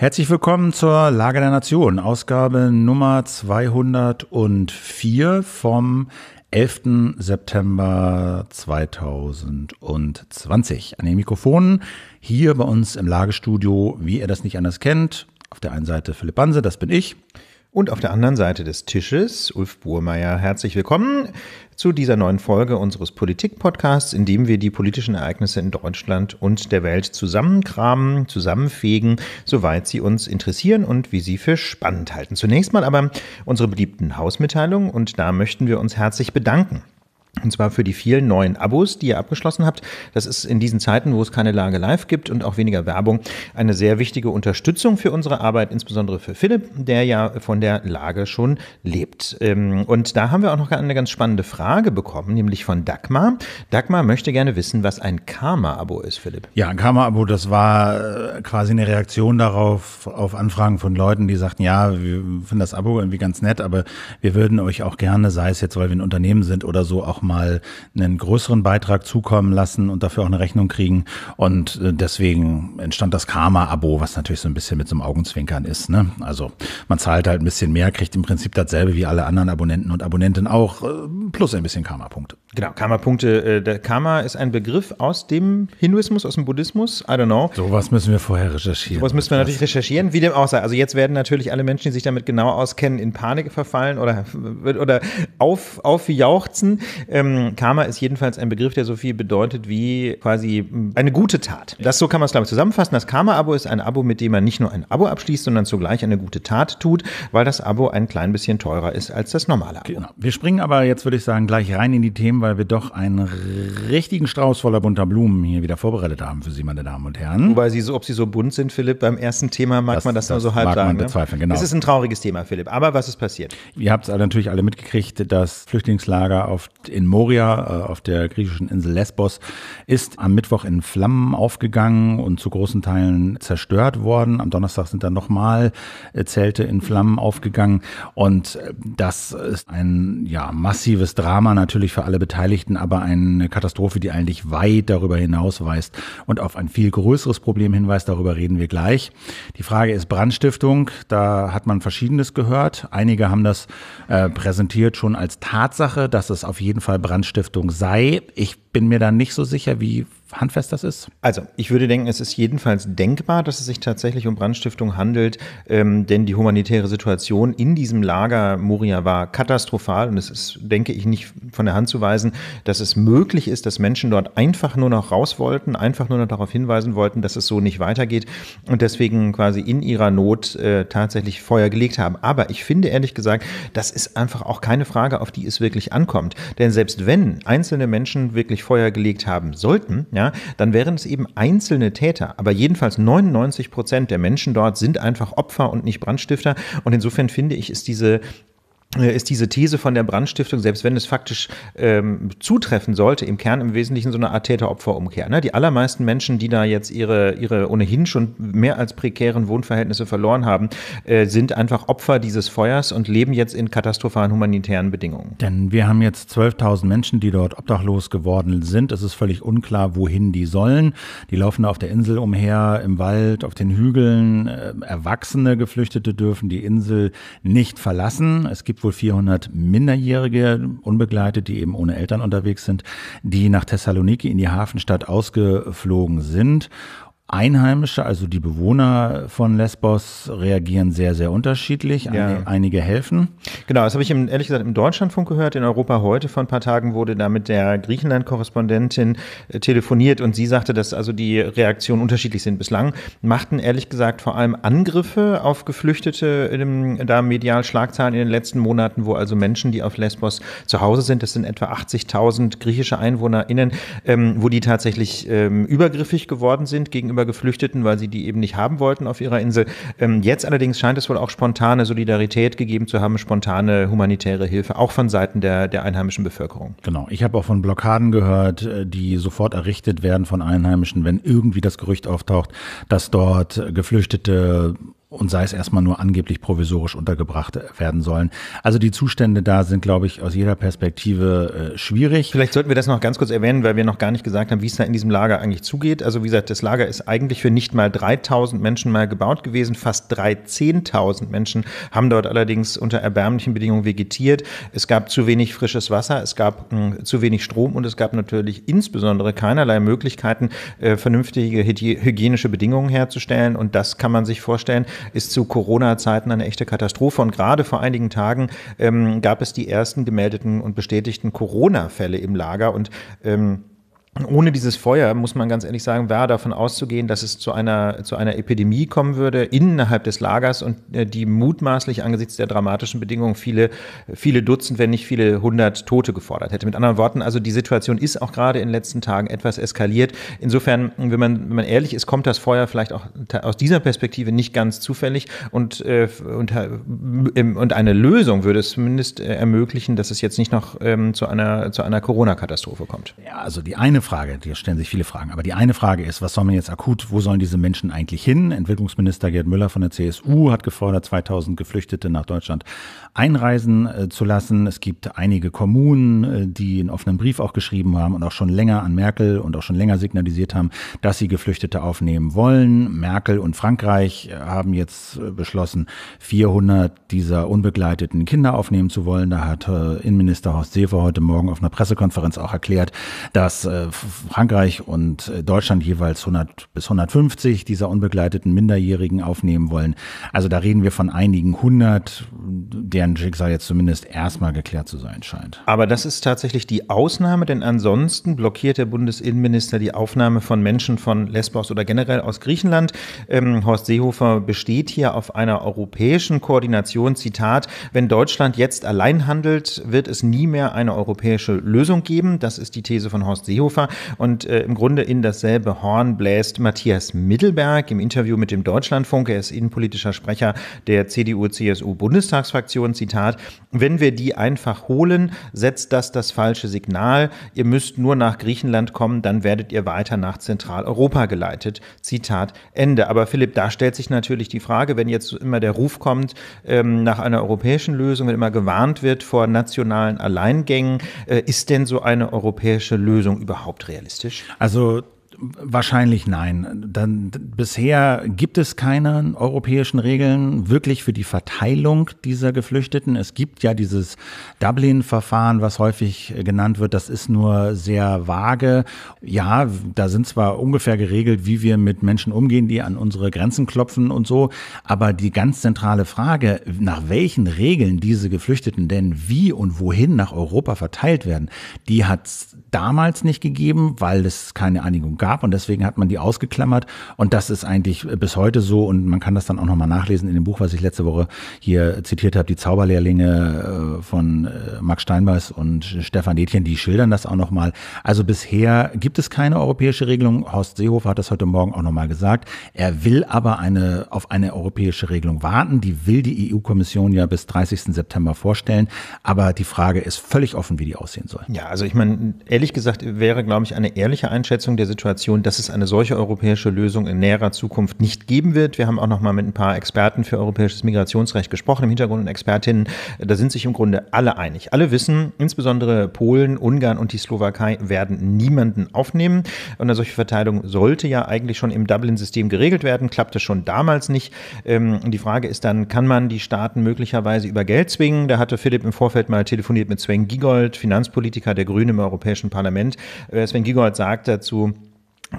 Herzlich willkommen zur Lage der Nation, Ausgabe Nummer 204 vom 11. September 2020. An den Mikrofonen hier bei uns im Lagestudio, wie ihr das nicht anders kennt. Auf der einen Seite Philipp Banse, das bin ich. Und auf der anderen Seite des Tisches, Ulf Burmeier, herzlich willkommen zu dieser neuen Folge unseres Politik-Podcasts, in dem wir die politischen Ereignisse in Deutschland und der Welt zusammenkramen, zusammenfegen, soweit sie uns interessieren und wie sie für spannend halten. Zunächst mal aber unsere beliebten Hausmitteilungen und da möchten wir uns herzlich bedanken und zwar für die vielen neuen Abos, die ihr abgeschlossen habt. Das ist in diesen Zeiten, wo es keine Lage live gibt und auch weniger Werbung, eine sehr wichtige Unterstützung für unsere Arbeit, insbesondere für Philipp, der ja von der Lage schon lebt. Ähm, und da haben wir auch noch eine ganz spannende Frage bekommen, nämlich von Dagmar. Dagmar möchte gerne wissen, was ein Karma-Abo ist, Philipp. Ja, ein Karma-Abo, das war äh, quasi eine Reaktion darauf, auf Anfragen von Leuten, die sagten, ja, wir finden das Abo irgendwie ganz nett, aber wir würden euch auch gerne, sei es jetzt, weil wir ein Unternehmen sind oder so, auch mal einen größeren Beitrag zukommen lassen und dafür auch eine Rechnung kriegen. Und äh, deswegen entstand das Karma-Abo, was natürlich so ein bisschen mit so einem Augenzwinkern ist. Ne? Also man zahlt halt ein bisschen mehr, kriegt im Prinzip dasselbe wie alle anderen Abonnenten und Abonnentinnen auch, äh, plus ein bisschen Karma-Punkte. Genau, Karma-Punkte. Äh, der Karma ist ein Begriff aus dem Hinduismus, aus dem Buddhismus. I don't know. Sowas müssen wir vorher recherchieren. Sowas müssen wir natürlich recherchieren, wie dem auch sei. Also jetzt werden natürlich alle Menschen, die sich damit genau auskennen, in Panik verfallen oder, oder auf, aufjauchzen. Ähm, Karma ist jedenfalls ein Begriff, der so viel bedeutet wie quasi hm, eine gute Tat. Das so kann man es, glaube ich, zusammenfassen. Das Karma-Abo ist ein Abo, mit dem man nicht nur ein Abo abschließt, sondern zugleich eine gute Tat tut, weil das Abo ein klein bisschen teurer ist als das normale Abo. Genau. Wir springen aber jetzt, würde ich sagen, gleich rein in die Themen, weil wir doch einen richtigen Strauß voller bunter Blumen hier wieder vorbereitet haben für Sie, meine Damen und Herren. Wobei sie so, ob sie so bunt sind, Philipp, beim ersten Thema mag das, man das, das, nur so halb mag sagen. Man ne? bezweifeln, genau. Es ist ein trauriges Thema, Philipp. Aber was ist passiert? Ihr habt es natürlich alle mitgekriegt, dass Flüchtlingslager auf, in Moria äh, auf der griechischen Insel Lesbos ist am Mittwoch in Flammen aufgegangen und zu großen Teilen zerstört worden. Am Donnerstag sind dann nochmal äh, Zelte in Flammen aufgegangen und äh, das ist ein ja, massives Drama natürlich für alle Beteiligten, aber eine Katastrophe, die eigentlich weit darüber hinausweist und auf ein viel größeres Problem hinweist. Darüber reden wir gleich. Die Frage ist Brandstiftung. Da hat man Verschiedenes gehört. Einige haben das äh, präsentiert schon als Tatsache, dass es auf jeden Fall Fall Brandstiftung sei. Ich bin mir da nicht so sicher, wie handfest das ist. Also, ich würde denken, es ist jedenfalls denkbar, dass es sich tatsächlich um Brandstiftung handelt, ähm, denn die humanitäre Situation in diesem Lager Moria war katastrophal und es ist, denke ich, nicht von der Hand zu weisen, dass es möglich ist, dass Menschen dort einfach nur noch raus wollten, einfach nur noch darauf hinweisen wollten, dass es so nicht weitergeht und deswegen quasi in ihrer Not äh, tatsächlich Feuer gelegt haben. Aber ich finde ehrlich gesagt, das ist einfach auch keine Frage, auf die es wirklich ankommt, denn selbst wenn einzelne Menschen wirklich durch Feuer gelegt haben sollten, ja, dann wären es eben einzelne Täter. Aber jedenfalls 99 Prozent der Menschen dort sind einfach Opfer und nicht Brandstifter. Und insofern finde ich, ist diese äh, ist diese These von der Brandstiftung, selbst wenn es faktisch ähm, zutreffen sollte, im Kern im Wesentlichen so eine Art Täter-Opfer-Umkehr. Ne? Die allermeisten Menschen, die da jetzt ihre, ihre ohnehin schon mehr als prekären Wohnverhältnisse verloren haben, äh, sind einfach Opfer dieses Feuers und leben jetzt in katastrophalen humanitären Bedingungen. Denn wir haben jetzt 12.000 Menschen, die dort obdachlos geworden sind. Es ist völlig unklar, wohin die sollen. Die laufen da auf der Insel umher, im Wald, auf den Hügeln. Äh, Erwachsene Geflüchtete dürfen die Insel nicht verlassen. Es gibt gibt wohl 400 Minderjährige, unbegleitet, die eben ohne Eltern unterwegs sind, die nach Thessaloniki in die Hafenstadt ausgeflogen sind Einheimische, also die Bewohner von Lesbos, reagieren sehr, sehr unterschiedlich. Ja. Einige helfen. Genau, das habe ich im, ehrlich gesagt im Deutschlandfunk gehört. In Europa heute vor ein paar Tagen wurde da mit der Griechenland-Korrespondentin äh, telefoniert und sie sagte, dass also die Reaktionen unterschiedlich sind. Bislang machten ehrlich gesagt vor allem Angriffe auf Geflüchtete im, da medial Schlagzahlen in den letzten Monaten, wo also Menschen, die auf Lesbos zu Hause sind, das sind etwa 80.000 griechische EinwohnerInnen, ähm, wo die tatsächlich ähm, übergriffig geworden sind gegenüber gegenüber Geflüchteten, weil sie die eben nicht haben wollten auf ihrer Insel. Ähm, jetzt allerdings scheint es wohl auch spontane Solidarität gegeben zu haben, spontane humanitäre Hilfe, auch von Seiten der, der einheimischen Bevölkerung. Genau. Ich habe auch von Blockaden gehört, äh, die sofort errichtet werden von Einheimischen, wenn irgendwie das Gerücht auftaucht, dass dort Geflüchtete und sei es erstmal nur angeblich provisorisch untergebracht äh, werden sollen. Also die Zustände da sind, glaube ich, aus jeder Perspektive äh, schwierig. Vielleicht sollten wir das noch ganz kurz erwähnen, weil wir noch gar nicht gesagt haben, wie es da in diesem Lager eigentlich zugeht. Also wie gesagt, das Lager ist eigentlich für nicht mal 3000 Menschen mal gebaut gewesen. Fast 13.000 Menschen haben dort allerdings unter erbärmlichen Bedingungen vegetiert. Es gab zu wenig frisches Wasser, es gab mh, mm, zu wenig Strom und es gab natürlich insbesondere keinerlei Möglichkeiten, äh, vernünftige hygienische Bedingungen herzustellen. Und das kann man sich vorstellen ist zu Corona-Zeiten eine echte Katastrophe. Und gerade vor einigen Tagen ähm, gab es die ersten gemeldeten und bestätigten Corona-Fälle im Lager. Und ähm, ohne dieses Feuer, muss man ganz ehrlich sagen, war davon auszugehen, dass es zu einer, zu einer Epidemie kommen würde innerhalb des Lagers und äh, die mutmaßlich angesichts der dramatischen Bedingungen viele, viele Dutzend, wenn nicht viele hundert Tote gefordert hätte. Mit anderen Worten, also die Situation ist auch gerade in den letzten Tagen etwas eskaliert. Insofern, wenn man, wenn man ehrlich ist, kommt das Feuer vielleicht auch aus dieser Perspektive nicht ganz zufällig und, äh, und, ähm, und eine Lösung würde es zumindest äh, ermöglichen, dass es jetzt nicht noch ähm, zu einer, zu einer Corona-Katastrophe kommt. Ja, also die eine Frage, die stellen sich viele Fragen, aber die eine Frage ist, was soll man jetzt akut, wo sollen diese Menschen eigentlich hin? Entwicklungsminister Gerd Müller von der CSU hat gefordert, 2000 Geflüchtete nach Deutschland einreisen äh, zu lassen. Es gibt einige Kommunen, äh, die einen offenen Brief auch geschrieben haben und auch schon länger an Merkel und auch schon länger signalisiert haben, dass sie Geflüchtete aufnehmen wollen. Merkel und Frankreich äh, haben jetzt äh, beschlossen, 400 dieser unbegleiteten Kinder aufnehmen zu wollen. Da hat äh, Innenminister Horst Seehofer heute Morgen auf einer Pressekonferenz auch erklärt, dass Frankreich und Deutschland jeweils 100 bis 150 dieser unbegleiteten Minderjährigen aufnehmen wollen. Also da reden wir von einigen hundert, deren deren Schicksal jetzt zumindest erstmal geklärt zu sein scheint. Aber das ist tatsächlich die Ausnahme, denn ansonsten blockiert der Bundesinnenminister die Aufnahme von Menschen von Lesbos oder generell aus Griechenland. Ähm, Horst Seehofer besteht hier auf einer europäischen Koordination. Zitat, wenn Deutschland jetzt allein handelt, wird es nie mehr eine europäische Lösung geben. Das ist die These von Horst Seehofer. Und äh, im Grunde in dasselbe Horn bläst Matthias Mittelberg im Interview mit dem Deutschlandfunk. Er ist innenpolitischer Sprecher der CDU-CSU-Bundestagsfraktion. Zitat, wenn wir die einfach holen, setzt das das falsche Signal. Ihr müsst nur nach Griechenland kommen, dann werdet ihr weiter nach Zentraleuropa geleitet. Zitat Ende. Aber Philipp, da stellt sich natürlich die Frage, wenn jetzt immer der Ruf kommt ähm, nach einer europäischen Lösung, wenn immer gewarnt wird vor nationalen Alleingängen, äh, ist denn so eine europäische Lösung überhaupt realistisch? Also Wahrscheinlich nein. Dann, bisher gibt es keine europäischen Regeln wirklich für die Verteilung dieser Geflüchteten. Es gibt ja dieses Dublin-Verfahren, was häufig genannt wird. Das ist nur sehr vage. Ja, da sind zwar ungefähr geregelt, wie wir mit Menschen umgehen, die an unsere Grenzen klopfen und so. Aber die ganz zentrale Frage, nach welchen Regeln diese Geflüchteten denn wie und wohin nach Europa verteilt werden, die hat es damals nicht gegeben, weil es keine Einigung gab gab und deswegen hat man die ausgeklammert und das ist eigentlich äh, bis heute so und man kann das dann auch nochmal nachlesen in dem Buch, was ich letzte Woche hier zitiert habe, die Zauberlehrlinge äh, von äh, Max Steinbeiß und Stefan Detjen, die schildern das auch nochmal. Also bisher gibt es keine europäische Regelung. Horst Seehofer hat das heute Morgen auch nochmal gesagt. Er will aber eine, auf eine europäische Regelung warten. Die will die EU-Kommission ja bis 30. September vorstellen. Aber die Frage ist völlig offen, wie die aussehen soll. Ja, also ich meine, ehrlich gesagt wäre, glaube ich, eine ehrliche Einschätzung der Situation Information, dass es eine solche europäische Lösung in näherer Zukunft nicht geben wird. Wir haben auch noch mal mit ein paar Experten für europäisches Migrationsrecht gesprochen im Hintergrund und Expertinnen. Da sind sich im Grunde alle einig. Alle wissen, insbesondere Polen, Ungarn und die Slowakei werden niemanden aufnehmen. Und eine solche Verteilung sollte ja eigentlich schon im Dublin-System geregelt werden. Klappte schon damals nicht. Ähm, die Frage ist dann, kann man die Staaten möglicherweise über Geld zwingen? Da hatte Philipp im Vorfeld mal telefoniert mit Sven Giegold, Finanzpolitiker der Grünen im Europäischen Parlament. Äh, Sven Giegold sagt dazu,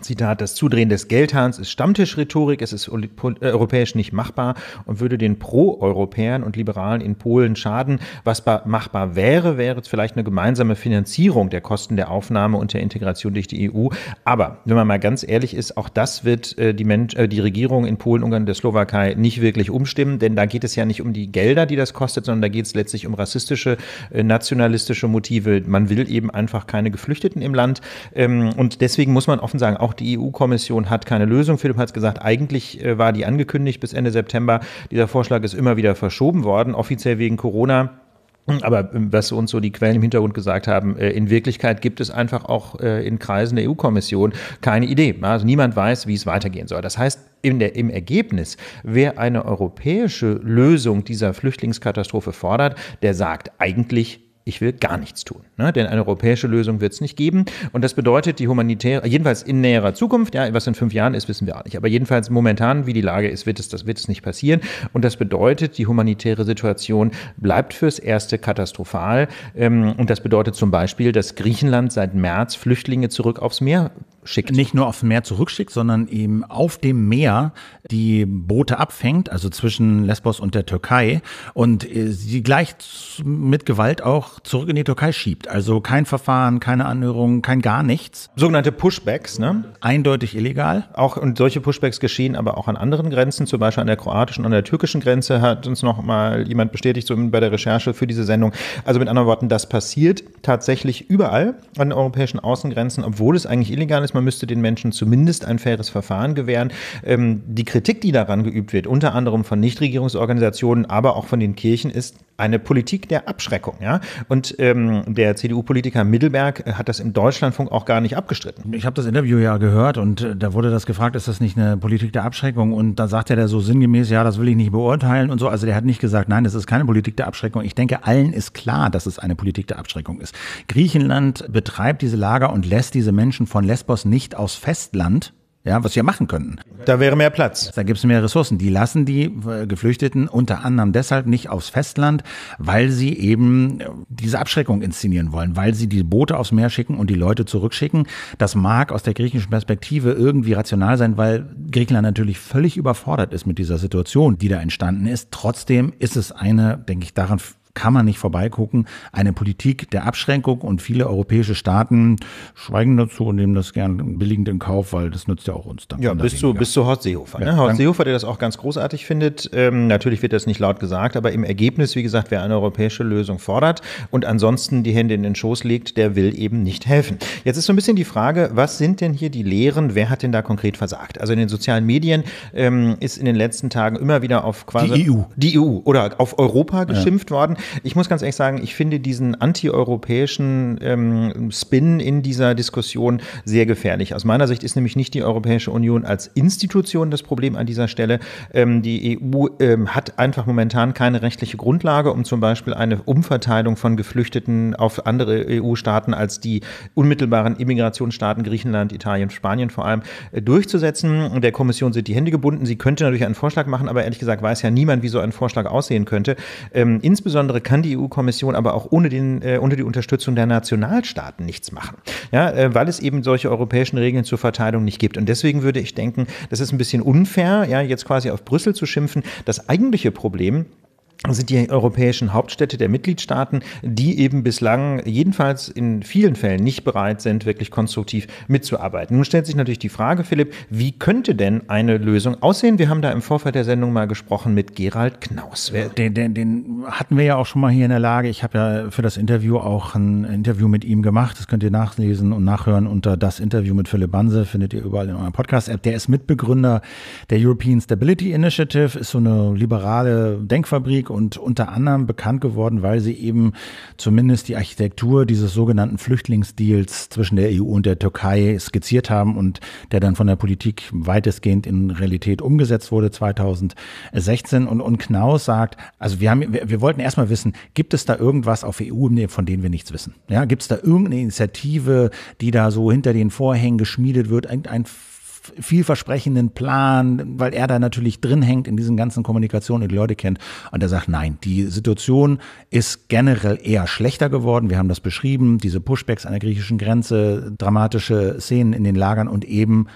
Zitat, das Zudrehen des Geldhahns ist Stammtischrhetorik, es ist äh, europäisch nicht machbar und würde den Pro-Europäern und Liberalen in Polen schaden. Was machbar wäre, wäre vielleicht eine gemeinsame Finanzierung der Kosten der Aufnahme und der Integration durch die EU. Aber wenn man mal ganz ehrlich ist, auch das wird äh, die, Mensch, äh, die Regierung in Polen, Ungarn und der Slowakei nicht wirklich umstimmen, denn da geht es ja nicht um die Gelder, die das kostet, sondern da geht es letztlich um rassistische, nationalistische Motive. Man will eben einfach keine Geflüchteten im Land ähm, und deswegen muss man offen sagen, auch die EU-Kommission hat keine Lösung. Philipp hat es gesagt, eigentlich äh, war die angekündigt bis Ende September. Dieser Vorschlag ist immer wieder verschoben worden, offiziell wegen Corona. Aber ähm, was uns so die Quellen im Hintergrund gesagt haben, äh, in Wirklichkeit gibt es einfach auch äh, in Kreisen der EU-Kommission keine Idee. Also niemand weiß, wie es weitergehen soll. Das heißt, der, im Ergebnis, wer eine europäische Lösung dieser Flüchtlingskatastrophe fordert, der sagt eigentlich ich will gar nichts tun. Ne? Denn eine europäische Lösung wird es nicht geben. Und das bedeutet, die humanitäre, jedenfalls in näherer Zukunft, ja, was in fünf Jahren ist, wissen wir auch nicht. Aber jedenfalls momentan, wie die Lage ist, wird es, das wird es nicht passieren. Und das bedeutet, die humanitäre Situation bleibt fürs Erste katastrophal. Ähm, und das bedeutet zum Beispiel, dass Griechenland seit März Flüchtlinge zurück aufs Meer zurückschickt. Nicht nur auf dem Meer zurückschickt, sondern eben auf dem Meer die Boote abfängt, also zwischen Lesbos und der Türkei und äh, sie gleich mit Gewalt auch zurück in die Türkei schiebt. Also kein Verfahren, keine Anhörung, kein gar nichts. Sogenannte Pushbacks, ne? Eindeutig illegal. Auch und solche Pushbacks geschehen aber auch an anderen Grenzen, zum Beispiel an der kroatischen und an der türkischen Grenze hat uns noch mal jemand bestätigt so bei der Recherche für diese Sendung. Also mit anderen Worten, das passiert tatsächlich überall an europäischen Außengrenzen, obwohl es eigentlich illegal ist. Man müsste den Menschen zumindest ein faires Verfahren gewähren. Ähm, die Kritik, die daran geübt wird, unter anderem von Nichtregierungsorganisationen, aber auch von den Kirchen, ist eine Politik der Abschreckung. Ja? Und ähm, der CDU-Politiker Mittelberg äh, hat das im Deutschlandfunk auch gar nicht abgestritten. Ich habe das Interview ja gehört und äh, da wurde das gefragt, ist das nicht eine Politik der Abschreckung? Und da sagt er da so sinngemäß, ja, das will ich nicht beurteilen und so. Also der hat nicht gesagt, nein, das ist keine Politik der Abschreckung. Ich denke, allen ist klar, dass es eine Politik der Abschreckung ist ist. Griechenland betreibt diese Lager und lässt diese Menschen von Lesbos nicht aufs Festland, ja, was wir machen könnten. Da wäre mehr Platz. Da gibt es mehr Ressourcen. Die lassen die äh, Geflüchteten unter anderem deshalb nicht aufs Festland, weil sie eben äh, diese Abschreckung inszenieren wollen, weil sie die Boote aufs Meer schicken und die Leute zurückschicken. Das mag aus der griechischen Perspektive irgendwie rational sein, weil Griechenland natürlich völlig überfordert ist mit dieser Situation, die da entstanden ist. Trotzdem ist es eine, denke ich, daran kann man nicht vorbeigucken. Eine Politik der Abschränkung und viele europäische Staaten schweigen dazu und nehmen das gern billigend in Kauf, weil das nützt ja auch uns dann. Ja, bis zu, bis zu Horst Seehofer. Ja, ne? Horst Seehofer, der das auch ganz großartig findet. Ähm, natürlich wird das nicht laut gesagt, aber im Ergebnis, wie gesagt, wer eine europäische Lösung fordert und ansonsten die Hände in den Schoß legt, der will eben nicht helfen. Jetzt ist so ein bisschen die Frage, was sind denn hier die Lehren? Wer hat denn da konkret versagt? Also in den sozialen Medien ähm, ist in den letzten Tagen immer wieder auf quasi e die EU, die EU oder auf Europa geschimpft ja. worden. Ich muss ganz ehrlich sagen, ich finde diesen antieuropäischen ähm, Spin in dieser Diskussion sehr gefährlich. Aus meiner Sicht ist nämlich nicht die Europäische Union als Institution das Problem an dieser Stelle. Ähm, die EU ähm, hat einfach momentan keine rechtliche Grundlage, um zum Beispiel eine Umverteilung von Geflüchteten auf andere EU-Staaten als die unmittelbaren Immigrationsstaaten Griechenland, Italien, Spanien vor allem äh, durchzusetzen. Der Kommission sind die Hände gebunden. Sie könnte natürlich einen Vorschlag machen, aber ehrlich gesagt weiß ja niemand, wie so ein Vorschlag aussehen könnte. Ähm, insbesondere Insbesondere kann die EU-Kommission aber auch ohne, den, äh, ohne die Unterstützung der Nationalstaaten nichts machen, ja, äh, weil es eben solche europäischen Regeln zur Verteilung nicht gibt. Und deswegen würde ich denken, das ist ein bisschen unfair, ja, jetzt quasi auf Brüssel zu schimpfen. Das eigentliche Problem sind die europäischen Hauptstädte der Mitgliedstaaten, die eben bislang jedenfalls in vielen Fällen nicht bereit sind, wirklich konstruktiv mitzuarbeiten. Nun stellt sich natürlich die Frage, Philipp, wie könnte denn eine Lösung aussehen? Wir haben da im Vorfeld der Sendung mal gesprochen mit Gerald Knaus. Äh, den, den, den hatten wir ja auch schon mal hier in der Lage. Ich habe ja für das Interview auch ein Interview mit ihm gemacht. Das könnt ihr nachlesen und nachhören unter das Interview mit Philipp Banse. Findet ihr überall in eurer Podcast-App. Der ist Mitbegründer der European Stability Initiative, ist so eine liberale Denkfabrik und unter anderem bekannt geworden, weil sie eben zumindest die Architektur dieses sogenannten Flüchtlingsdeals zwischen der EU und der Türkei skizziert haben und der dann von der Politik weitestgehend in Realität umgesetzt wurde 2016. Und, und Knaus sagt, also wir haben, wir, wir wollten erstmal wissen, gibt es da irgendwas auf EU, ebene von denen wir nichts wissen? Ja, gibt es da irgendeine Initiative, die da so hinter den Vorhängen geschmiedet wird, irgendein vielversprechenden Plan, weil er da natürlich drin hängt in diesen ganzen Kommunikationen und die Leute kennt. Und er sagt, nein, die Situation ist generell eher schlechter geworden. Wir haben das beschrieben, diese Pushbacks an der griechischen Grenze, dramatische Szenen in den Lagern und eben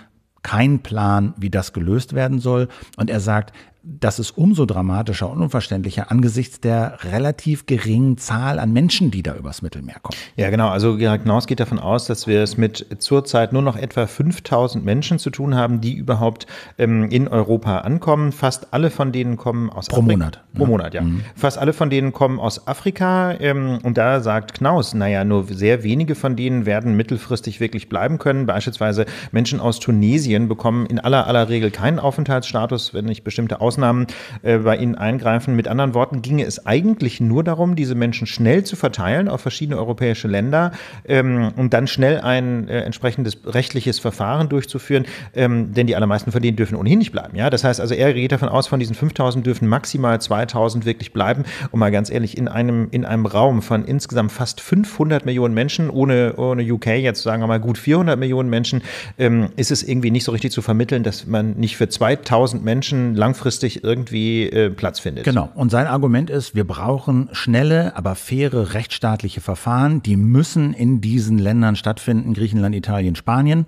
kein Plan, wie das gelöst werden soll. Und er sagt, das ist umso dramatischer und unverständlicher angesichts der relativ geringen Zahl an Menschen, die da übers Mittelmeer kommen. Ja, genau. Also Gerhard Knaus geht davon aus, dass wir es mit zurzeit nur noch etwa 5000 Menschen zu tun haben, die überhaupt ähm, in Europa ankommen. Fast alle von denen kommen aus Pro Afrika. Monat. Ne? Pro ne? Monat, ja. Mhm. Fast alle von denen kommen aus Afrika. Ähm, und da sagt Knaus, naja, nur sehr wenige von denen werden mittelfristig wirklich bleiben können. Beispielsweise Menschen aus Tunesien bekommen in aller aller Regel keinen Aufenthaltsstatus, wenn nicht bestimmte Aus Ausnahmen äh, bei Ihnen eingreifen. Mit anderen Worten ginge es eigentlich nur darum, diese Menschen schnell zu verteilen auf verschiedene europäische Länder ähm, und dann schnell ein äh, entsprechendes rechtliches Verfahren durchzuführen, ähm, denn die allermeisten von denen dürfen ohnehin nicht bleiben. Ja, das heißt also, er geht davon aus, von diesen 5000 dürfen maximal 2000 wirklich bleiben. Und mal ganz ehrlich, in einem, in einem Raum von insgesamt fast 500 Millionen Menschen, ohne, ohne UK jetzt sagen wir mal gut 400 Millionen Menschen, ähm, ist es irgendwie nicht so richtig zu vermitteln, dass man nicht für 2000 Menschen langfristig kurzfristig irgendwie äh, Platz findet. Genau. Und sein Argument ist, wir brauchen schnelle, aber faire rechtsstaatliche Verfahren. Die müssen in diesen Ländern stattfinden, Griechenland, Italien, Spanien.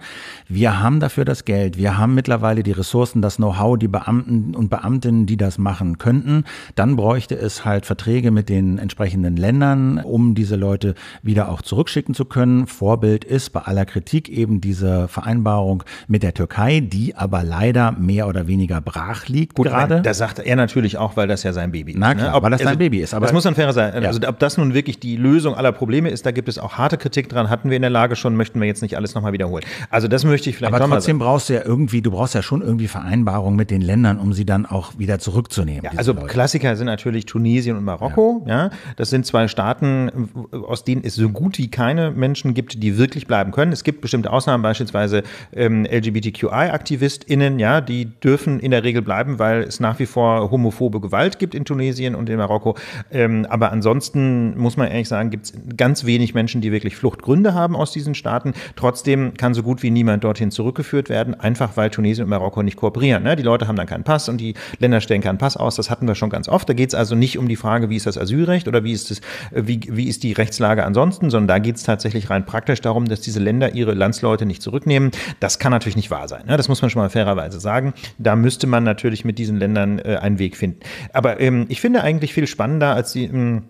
Wir haben dafür das Geld. Wir haben mittlerweile die Ressourcen, das Know-how, die Beamten und Beamtinnen, die das machen könnten. Dann bräuchte es halt Verträge mit den entsprechenden Ländern, um diese Leute wieder auch zurückschicken zu können. Vorbild ist bei aller Kritik eben diese Vereinbarung mit der Türkei, die aber leider mehr oder weniger brach liegt. Gut, schade. Da sagt er natürlich auch, weil das ja sein Baby ist. Na ne? klar, ne? ob, weil das also sein also, Baby ist. Aber das muss dann fairer sein. Ja. Also ob das nun wirklich die Lösung aller Probleme ist, da gibt es auch harte Kritik dran. Hatten wir in der Lage schon, möchten wir jetzt nicht alles nochmal wiederholen. Also das möchte ich vielleicht Aber trotzdem brauchst du ja irgendwie, du brauchst ja schon irgendwie Vereinbarungen mit den Ländern, um sie dann auch wieder zurückzunehmen. Ja, also Leute. Klassiker sind natürlich Tunesien und Marokko. Ja. ja. Das sind zwei Staaten, aus denen es so gut wie keine Menschen gibt, die wirklich bleiben können. Es gibt bestimmte Ausnahmen, beispielsweise ähm, LGBTQI-AktivistInnen, ja, die dürfen in der Regel bleiben, weil es es nach wie vor homophobe Gewalt gibt in Tunesien und in Marokko. Ähm, aber ansonsten muss man ehrlich sagen, gibt es ganz wenig Menschen, die wirklich Fluchtgründe haben aus diesen Staaten. Trotzdem kann so gut wie niemand dorthin zurückgeführt werden, einfach weil Tunesien und Marokko nicht kooperieren. Ne? Die Leute haben dann keinen Pass und die Länder stellen keinen Pass aus. Das hatten wir schon ganz oft. Da geht es also nicht um die Frage, wie ist das Asylrecht oder wie ist, das, äh, wie, wie ist die Rechtslage ansonsten, sondern da geht es tatsächlich rein praktisch darum, dass diese Länder ihre Landsleute nicht zurücknehmen. Das kann natürlich nicht wahr sein. Ne? Das muss man schon mal fairerweise sagen. Da müsste man natürlich mit diesen diesen Ländern äh, einen Weg finden. Aber ähm, ich finde eigentlich viel spannender als die. Ähm,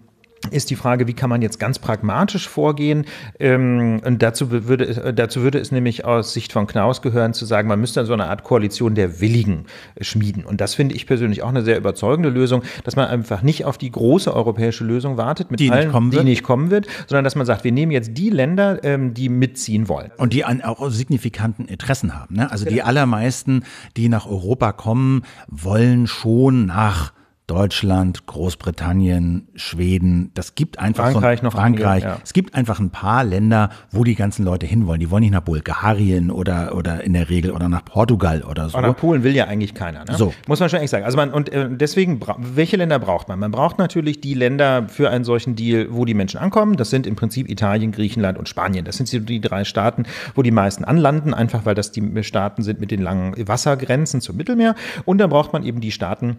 ist die Frage, wie kann man jetzt ganz pragmatisch vorgehen? Ähm, und dazu würde, äh, dazu würde es nämlich aus Sicht von Knaus gehören, zu sagen, man müsste so eine Art Koalition der Willigen äh, schmieden. Und das finde ich persönlich auch eine sehr überzeugende Lösung, dass man einfach nicht auf die große europäische Lösung wartet, mit die, allen, nicht, kommen die nicht kommen wird, sondern dass man sagt, wir nehmen jetzt die Länder, ähm, die mitziehen wollen. Und die an, auch signifikanten Interessen haben. Ne? Also genau. die allermeisten, die nach Europa kommen, wollen schon nach Europa. Deutschland, Großbritannien, Schweden, das gibt einfach Frankreich so ein, noch Frankreich. Angehen, ja. Es gibt einfach ein paar Länder, wo die ganzen Leute hinwollen. Die wollen nicht nach Bulgarien oder oder in der Regel oder nach Portugal oder so. Oder nach Polen will ja eigentlich keiner. Ne? So muss man schon echt sagen. Also man und äh, deswegen welche Länder braucht man? Man braucht natürlich die Länder für einen solchen Deal, wo die Menschen ankommen. Das sind im Prinzip Italien, Griechenland und Spanien. Das sind die drei Staaten, wo die meisten anlanden, einfach weil das die Staaten sind mit den langen Wassergrenzen zum Mittelmeer. Und dann braucht man eben die Staaten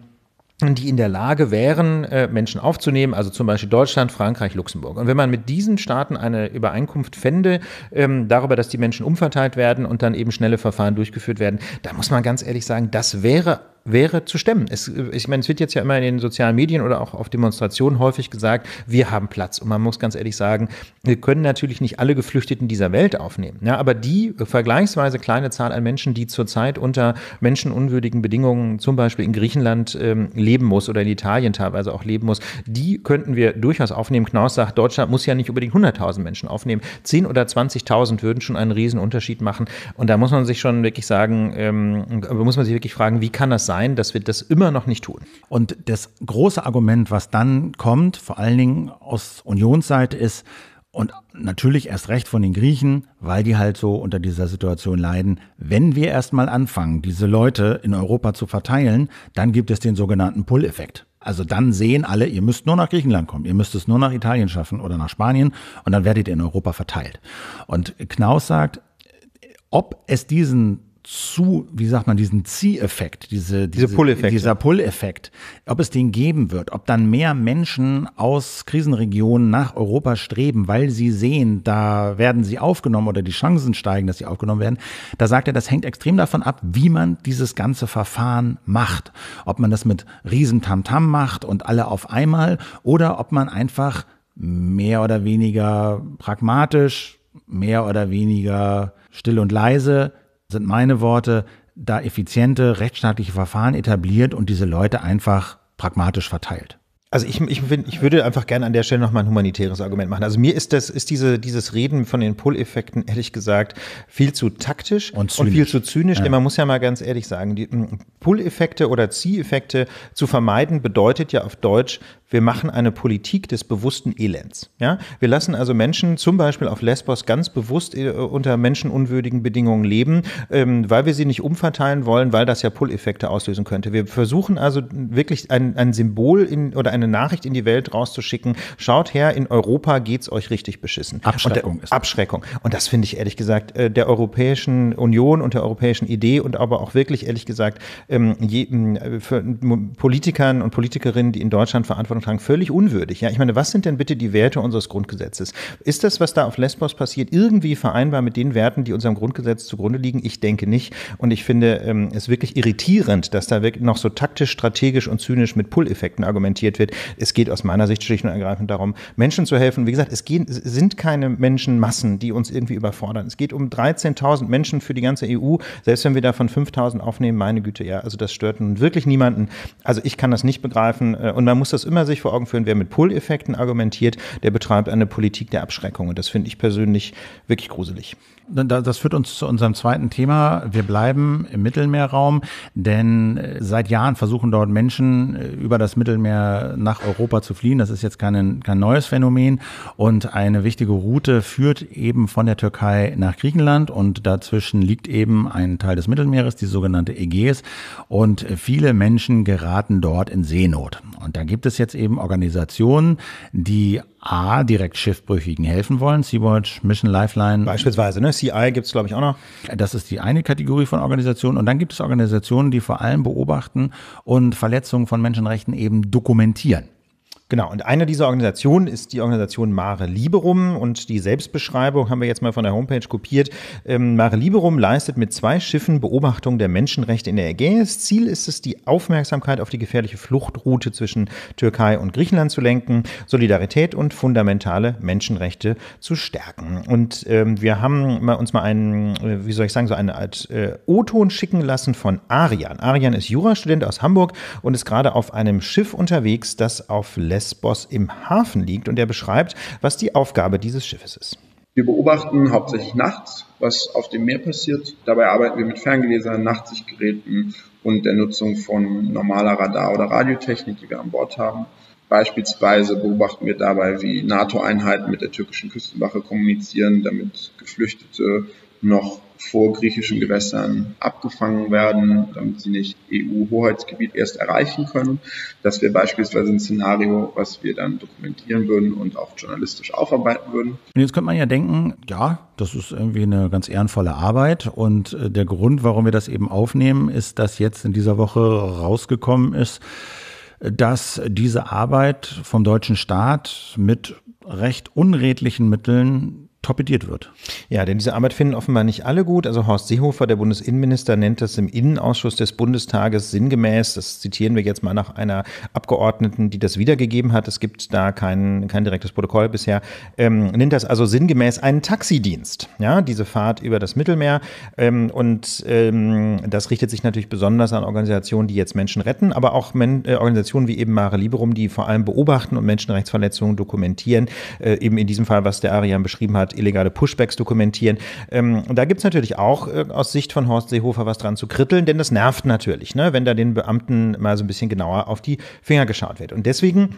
die in der Lage wären, äh, Menschen aufzunehmen, also zum Beispiel Deutschland, Frankreich, Luxemburg. Und wenn man mit diesen Staaten eine Übereinkunft fände, ähm, darüber, dass die Menschen umverteilt werden und dann eben schnelle Verfahren durchgeführt werden, da muss man ganz ehrlich sagen, das wäre wäre zu stemmen. Es, ich meine, es wird jetzt ja immer in den sozialen Medien oder auch auf Demonstrationen häufig gesagt, wir haben Platz. Und man muss ganz ehrlich sagen, wir können natürlich nicht alle Geflüchteten dieser Welt aufnehmen. Ja, aber die äh, vergleichsweise kleine Zahl an Menschen, die zurzeit unter menschenunwürdigen Bedingungen zum Beispiel in Griechenland ähm, leben muss oder in Italien teilweise auch leben muss, die könnten wir durchaus aufnehmen. Knaus sagt, Deutschland muss ja nicht unbedingt 100.000 Menschen aufnehmen. 10 oder 20.000 würden schon einen Riesenunterschied machen. Und da muss man sich schon wirklich sagen, ähm, muss man sich wirklich fragen, wie kann das sein? sein, dass wir das immer noch nicht tun. Und das große Argument, was dann kommt, vor allen Dingen aus Unionsseite, ist, und natürlich erst recht von den Griechen, weil die halt so unter dieser Situation leiden. Wenn wir erstmal anfangen, diese Leute in Europa zu verteilen, dann gibt es den sogenannten Pull-Effekt. Also dann sehen alle, ihr müsst nur nach Griechenland kommen, ihr müsst es nur nach Italien schaffen oder nach Spanien und dann werdet ihr in Europa verteilt. Und Knaus sagt, ob es diesen zu, wie sagt man, diesen Zieheffekt, diese, diese, diese dieser Pull-Effekt, ob es den geben wird, ob dann mehr Menschen aus Krisenregionen nach Europa streben, weil sie sehen, da werden sie aufgenommen oder die Chancen steigen, dass sie aufgenommen werden. Da sagt er, das hängt extrem davon ab, wie man dieses ganze Verfahren macht. Ob man das mit Riesentamtam macht und alle auf einmal oder ob man einfach mehr oder weniger pragmatisch, mehr oder weniger still und leise sind meine Worte, da effiziente rechtsstaatliche Verfahren etabliert und diese Leute einfach pragmatisch verteilt. Also ich, ich, find, ich würde einfach gerne an der Stelle nochmal ein humanitäres Argument machen. Also mir ist das, ist diese, dieses Reden von den Pull-Effekten, ehrlich gesagt, viel zu taktisch und, und viel zu zynisch. Ja. Denn man muss ja mal ganz ehrlich sagen, die Pull-Effekte oder Zieheffekte zu vermeiden, bedeutet ja auf Deutsch, wir machen eine Politik des bewussten Elends. Ja? Wir lassen also Menschen zum Beispiel auf Lesbos ganz bewusst äh, unter menschenunwürdigen Bedingungen leben, ähm, weil wir sie nicht umverteilen wollen, weil das ja Pull-Effekte auslösen könnte. Wir versuchen also wirklich ein, ein Symbol in, oder eine Nachricht in die Welt rauszuschicken. Schaut her, in Europa geht's euch richtig beschissen. Äh, Abschreckung und, ist. Abschreckung. Und das finde ich ehrlich gesagt äh, der Europäischen Union und der europäischen Idee und aber auch wirklich ehrlich gesagt ähm, je, äh, Politikern und Politikerinnen, die in Deutschland verantwortlich Verantwortung tragen, völlig unwürdig. Ja, ich meine, was sind denn bitte die Werte unseres Grundgesetzes? Ist das, was da auf Lesbos passiert, irgendwie vereinbar mit den Werten, die unserem Grundgesetz zugrunde liegen? Ich denke nicht. Und ich finde ähm, es wirklich irritierend, dass da wirklich noch so taktisch, strategisch und zynisch mit Pull-Effekten argumentiert wird. Es geht aus meiner Sicht schlicht und ergreifend darum, Menschen zu helfen. Wie gesagt, es, gehen, es sind keine Menschenmassen, die uns irgendwie überfordern. Es geht um 13.000 Menschen für die ganze EU. Selbst wenn wir davon 5.000 aufnehmen, meine Güte, ja, also das stört nun wirklich niemanden. Also ich kann das nicht begreifen. Äh, und man muss das immer sich vor Augen führen, wer mit Pull-Effekten argumentiert, der betreibt eine Politik der Abschreckung. Und das finde ich persönlich wirklich gruselig. Das führt uns zu unserem zweiten Thema. Wir bleiben im Mittelmeerraum, denn äh, seit Jahren versuchen dort Menschen äh, über das Mittelmeer nach Europa zu fliehen. Das ist jetzt kein, kein neues Phänomen. Und eine wichtige Route führt eben von der Türkei nach Griechenland. Und dazwischen liegt eben ein Teil des Mittelmeeres, die sogenannte Ägäis. Und viele Menschen geraten dort in Seenot. Und da gibt es jetzt eben Organisationen, die A, direkt Schiffbrüchigen helfen wollen, Sea-Watch, Mission Lifeline. Beispielsweise, ne? CI gibt's glaube ich, auch noch. Das ist die eine Kategorie von Organisationen. Und dann gibt es Organisationen, die vor allem beobachten und Verletzungen von Menschenrechten eben dokumentieren. Genau, und eine dieser Organisationen ist die Organisation Mare Liberum und die Selbstbeschreibung haben wir jetzt mal von der Homepage kopiert. Ähm, Mare Liberum leistet mit zwei Schiffen Beobachtung der Menschenrechte in der Ägäis. Ziel ist es, die Aufmerksamkeit auf die gefährliche Fluchtroute zwischen Türkei und Griechenland zu lenken, Solidarität und fundamentale Menschenrechte zu stärken. Und ähm, wir haben uns mal einen, äh, wie soll ich sagen, so eine Art äh, O-Ton schicken lassen von Arian. Arian ist Jurastudent aus Hamburg und ist gerade auf einem Schiff unterwegs, das auf Lesben Lesbos im Hafen liegt und er beschreibt, was die Aufgabe dieses Schiffes ist. Wir beobachten hauptsächlich nachts, was auf dem Meer passiert. Dabei arbeiten wir mit Ferngläsern, Nachtsichtgeräten und der Nutzung von normaler Radar- oder Radiotechnik, die wir an Bord haben. Beispielsweise beobachten wir dabei, wie NATO-Einheiten mit der türkischen Küstenwache kommunizieren, damit Geflüchtete noch vor griechischen Gewässern abgefangen werden, damit sie nicht EU-Hoheitsgebiet erst erreichen können. Das wäre beispielsweise ein Szenario, was wir dann dokumentieren würden und auch journalistisch aufarbeiten würden. Und jetzt könnte man ja denken, ja, das ist irgendwie eine ganz ehrenvolle Arbeit und äh, der Grund, warum wir das eben aufnehmen, ist, dass jetzt in dieser Woche rausgekommen ist, dass diese Arbeit vom deutschen Staat mit recht unredlichen Mitteln torpediert wird. Ja, denn diese Arbeit finden offenbar nicht alle gut. Also Horst Seehofer, der Bundesinnenminister, nennt das im Innenausschuss des Bundestages sinngemäß, das zitieren wir jetzt mal nach einer Abgeordneten, die das wiedergegeben hat, es gibt da kein, kein direktes Protokoll bisher, ähm, nennt das also sinngemäß einen Taxidienst, ja, diese Fahrt über das Mittelmeer. Ähm, und ähm, das richtet sich natürlich besonders an Organisationen, die jetzt Menschen retten, aber auch Men äh, Organisationen wie eben Mare Liberum, die vor allem beobachten und Menschenrechtsverletzungen dokumentieren, äh, eben in diesem Fall, was der Arian beschrieben hat, illegale Pushbacks dokumentieren. Ähm, da gibt es natürlich auch äh, aus Sicht von Horst Seehofer was dran zu kritteln, denn das nervt natürlich, ne, wenn da den Beamten mal so ein bisschen genauer auf die Finger geschaut wird. Und deswegen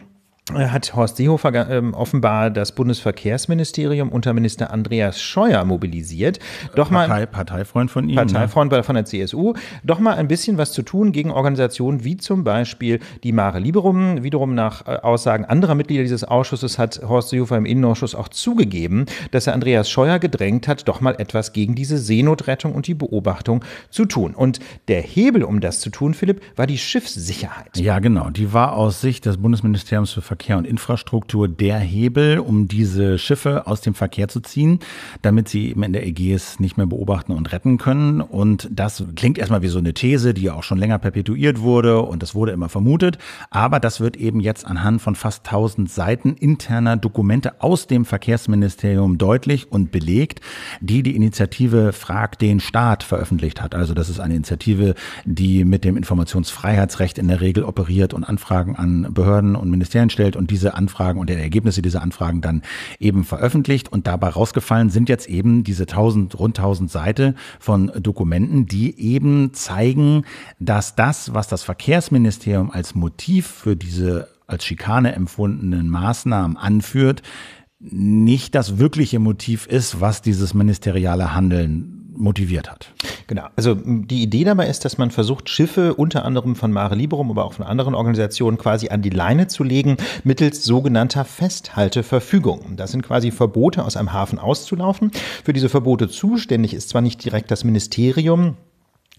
äh, hat Horst Seehofer ähm, offenbar das Bundesverkehrsministerium unter Minister Andreas Scheuer mobilisiert. Doch Partei, mal, Parteifreund von ihm. Ne? Parteifreund von der CSU. Doch mal ein bisschen was zu tun gegen Organisationen wie zum Beispiel die Mare Liberum. Wiederum nach äh, Aussagen anderer Mitglieder dieses Ausschusses hat Horst Seehofer im Innenausschuss auch zugegeben, dass er Andreas Scheuer gedrängt hat, doch mal etwas gegen diese Seenotrettung und die Beobachtung zu tun. Und der Hebel, um das zu tun, Philipp, war die Schiffssicherheit. Ja, genau. Die war aus Sicht des Bundesministeriums für Verkehr Verkehr und Infrastruktur der Hebel, um diese Schiffe aus dem Verkehr zu ziehen, damit sie eben in der Ägäis nicht mehr beobachten und retten können. Und das klingt erstmal wie so eine These, die ja auch schon länger perpetuiert wurde und das wurde immer vermutet. Aber das wird eben jetzt anhand von fast 1000 Seiten interner Dokumente aus dem Verkehrsministerium deutlich und belegt, die die Initiative Frag den Staat veröffentlicht hat. Also das ist eine Initiative, die mit dem Informationsfreiheitsrecht in der Regel operiert und Anfragen an Behörden und Ministerien stellt vorgestellt und diese Anfragen und die Ergebnisse dieser Anfragen dann eben veröffentlicht. Und dabei rausgefallen sind jetzt eben diese 1000, rund 1000 Seite von Dokumenten, die eben zeigen, dass das, was das Verkehrsministerium als Motiv für diese als Schikane empfundenen Maßnahmen anführt, nicht das wirkliche Motiv ist, was dieses ministeriale Handeln motiviert hat. Genau. Also die Idee dabei ist, dass man versucht, Schiffe unter anderem von Mare Liberum, aber auch von anderen Organisationen quasi an die Leine zu legen, mittels sogenannter Festhalteverfügung. Das sind quasi Verbote, aus einem Hafen auszulaufen. Für diese Verbote zuständig ist zwar nicht direkt das Ministerium,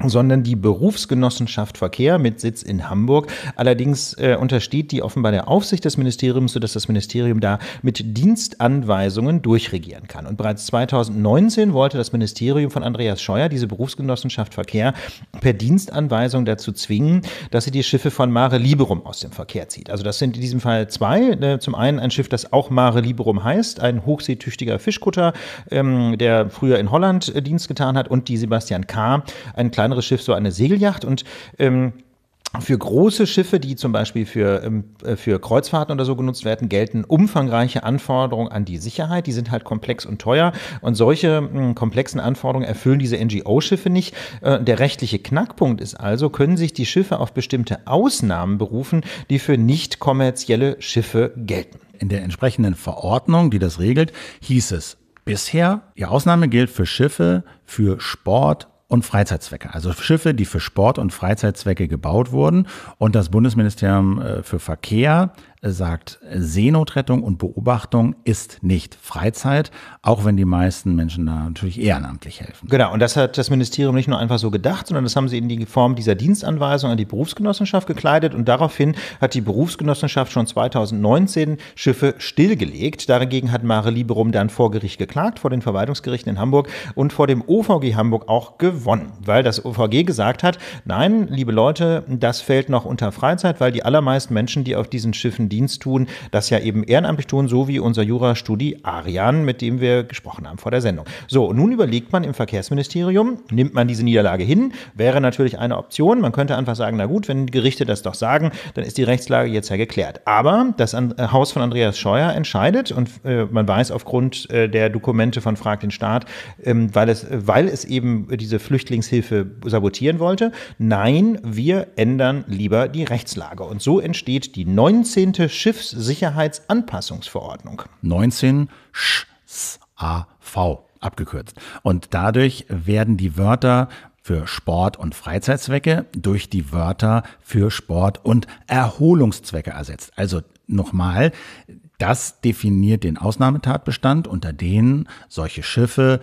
sondern die Berufsgenossenschaft Verkehr mit Sitz in Hamburg. Allerdings äh, untersteht die offenbar der Aufsicht des Ministeriums, sodass das Ministerium da mit Dienstanweisungen durchregieren kann. Und bereits 2019 wollte das Ministerium von Andreas Scheuer diese Berufsgenossenschaft Verkehr per Dienstanweisung dazu zwingen, dass sie die Schiffe von Mare Liberum aus dem Verkehr zieht. Also das sind in diesem Fall zwei. Äh, zum einen ein Schiff, das auch Mare Liberum heißt, ein hochseetüchtiger Fischkutter, ähm, der früher in Holland äh, Dienst getan hat und die Sebastian K., ein kleiner kleinere Schiff so eine Segelyacht und ähm, für große Schiffe, die zum Beispiel für, ähm, äh, für Kreuzfahrten oder so genutzt werden, gelten umfangreiche Anforderungen an die Sicherheit. Die sind halt komplex und teuer. Und solche hm, komplexen Anforderungen erfüllen diese NGO-Schiffe nicht. Äh, der rechtliche Knackpunkt ist also, können sich die Schiffe auf bestimmte Ausnahmen berufen, die für nicht kommerzielle Schiffe gelten. In der entsprechenden Verordnung, die das regelt, hieß es, Bisher, die Ausnahme gilt für Schiffe, für Sport, und Freizeitzwecke. Also Schiffe, die für Sport und Freizeitzwecke gebaut wurden. Und das Bundesministerium äh, für Verkehr sagt, Seenotrettung und Beobachtung ist nicht Freizeit, auch wenn die meisten Menschen da natürlich ehrenamtlich helfen. Genau, und das hat das Ministerium nicht nur einfach so gedacht, sondern das haben sie in die Form dieser Dienstanweisung an die Berufsgenossenschaft gekleidet und daraufhin hat die Berufsgenossenschaft schon 2019 Schiffe stillgelegt. Dagegen hat Mare Liberum dann vor Gericht geklagt, vor den Verwaltungsgerichten in Hamburg und vor dem OVG Hamburg auch gewonnen, weil das OVG gesagt hat, nein, liebe Leute, das fällt noch unter Freizeit, weil die allermeisten Menschen, die auf diesen Schiffen Dienst tun, das ja eben ehrenamtlich tun, so wie unser Jurastudi Arian, mit dem wir gesprochen haben vor der Sendung. So, nun überlegt man im Verkehrsministerium, nimmt man diese Niederlage hin, wäre natürlich eine Option. Man könnte einfach sagen, na gut, wenn Gerichte das doch sagen, dann ist die Rechtslage jetzt ja geklärt. Aber das äh, Haus von Andreas Scheuer entscheidet und äh, man weiß aufgrund äh, der Dokumente von Frag den Staat, ähm, weil, es, weil es eben diese Flüchtlingshilfe sabotieren wollte, nein, wir ändern lieber die Rechtslage. Und so entsteht die 19 neunte Schiffssicherheitsanpassungsverordnung. 19 SAV abgekürzt. Und dadurch werden die Wörter für Sport- und Freizeitzwecke durch die Wörter für Sport- und Erholungszwecke ersetzt. Also nochmal, das definiert den Ausnahmetatbestand, unter denen solche Schiffe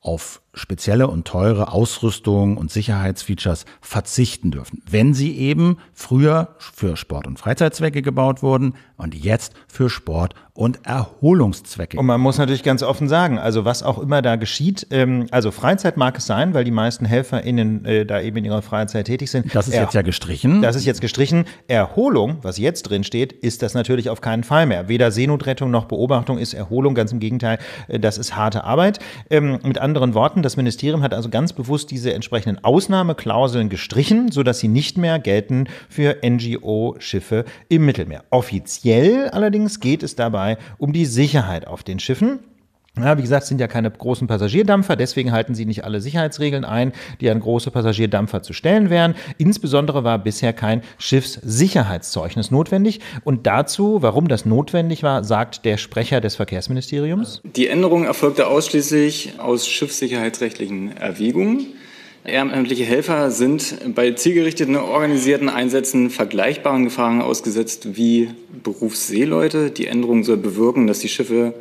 auf spezielle und teure Ausrüstung und Sicherheitsfeatures verzichten dürfen, wenn sie eben früher für Sport- und Freizeitzwecke gebaut wurden und jetzt für Sport- und Erholungszwecke. Und man muss natürlich ganz offen sagen, also was auch immer da geschieht, ähm, also Freizeit mag es sein, weil die meisten HelferInnen äh, da eben in ihrer Freizeit tätig sind. Das ist er jetzt ja gestrichen. Das ist jetzt gestrichen. Erholung, was jetzt drin steht, ist das natürlich auf keinen Fall mehr. Weder Seenotrettung noch Beobachtung ist Erholung, ganz im Gegenteil, äh, das ist harte Arbeit. Ähm, mit anderen Worten, das Ministerium hat also ganz bewusst diese entsprechenden Ausnahmeklauseln gestrichen, sodass sie nicht mehr gelten für NGO-Schiffe im Mittelmeer. Offiziell allerdings geht es dabei Polizei um die Sicherheit auf den Schiffen. Ja, wie gesagt, sind ja keine großen Passagierdampfer, deswegen halten sie nicht alle Sicherheitsregeln ein, die an große Passagierdampfer zu stellen wären. Insbesondere war bisher kein Schiffssicherheitszeugnis notwendig. Und dazu, warum das notwendig war, sagt der Sprecher des Verkehrsministeriums. Die Änderung erfolgte ausschließlich aus schiffssicherheitsrechtlichen Erwägungen. Ehrenamtliche Helfer sind bei zielgerichteten organisierten Einsätzen vergleichbaren Gefahren ausgesetzt wie Berufsseeleute. Die Änderung soll bewirken, dass die Schiffe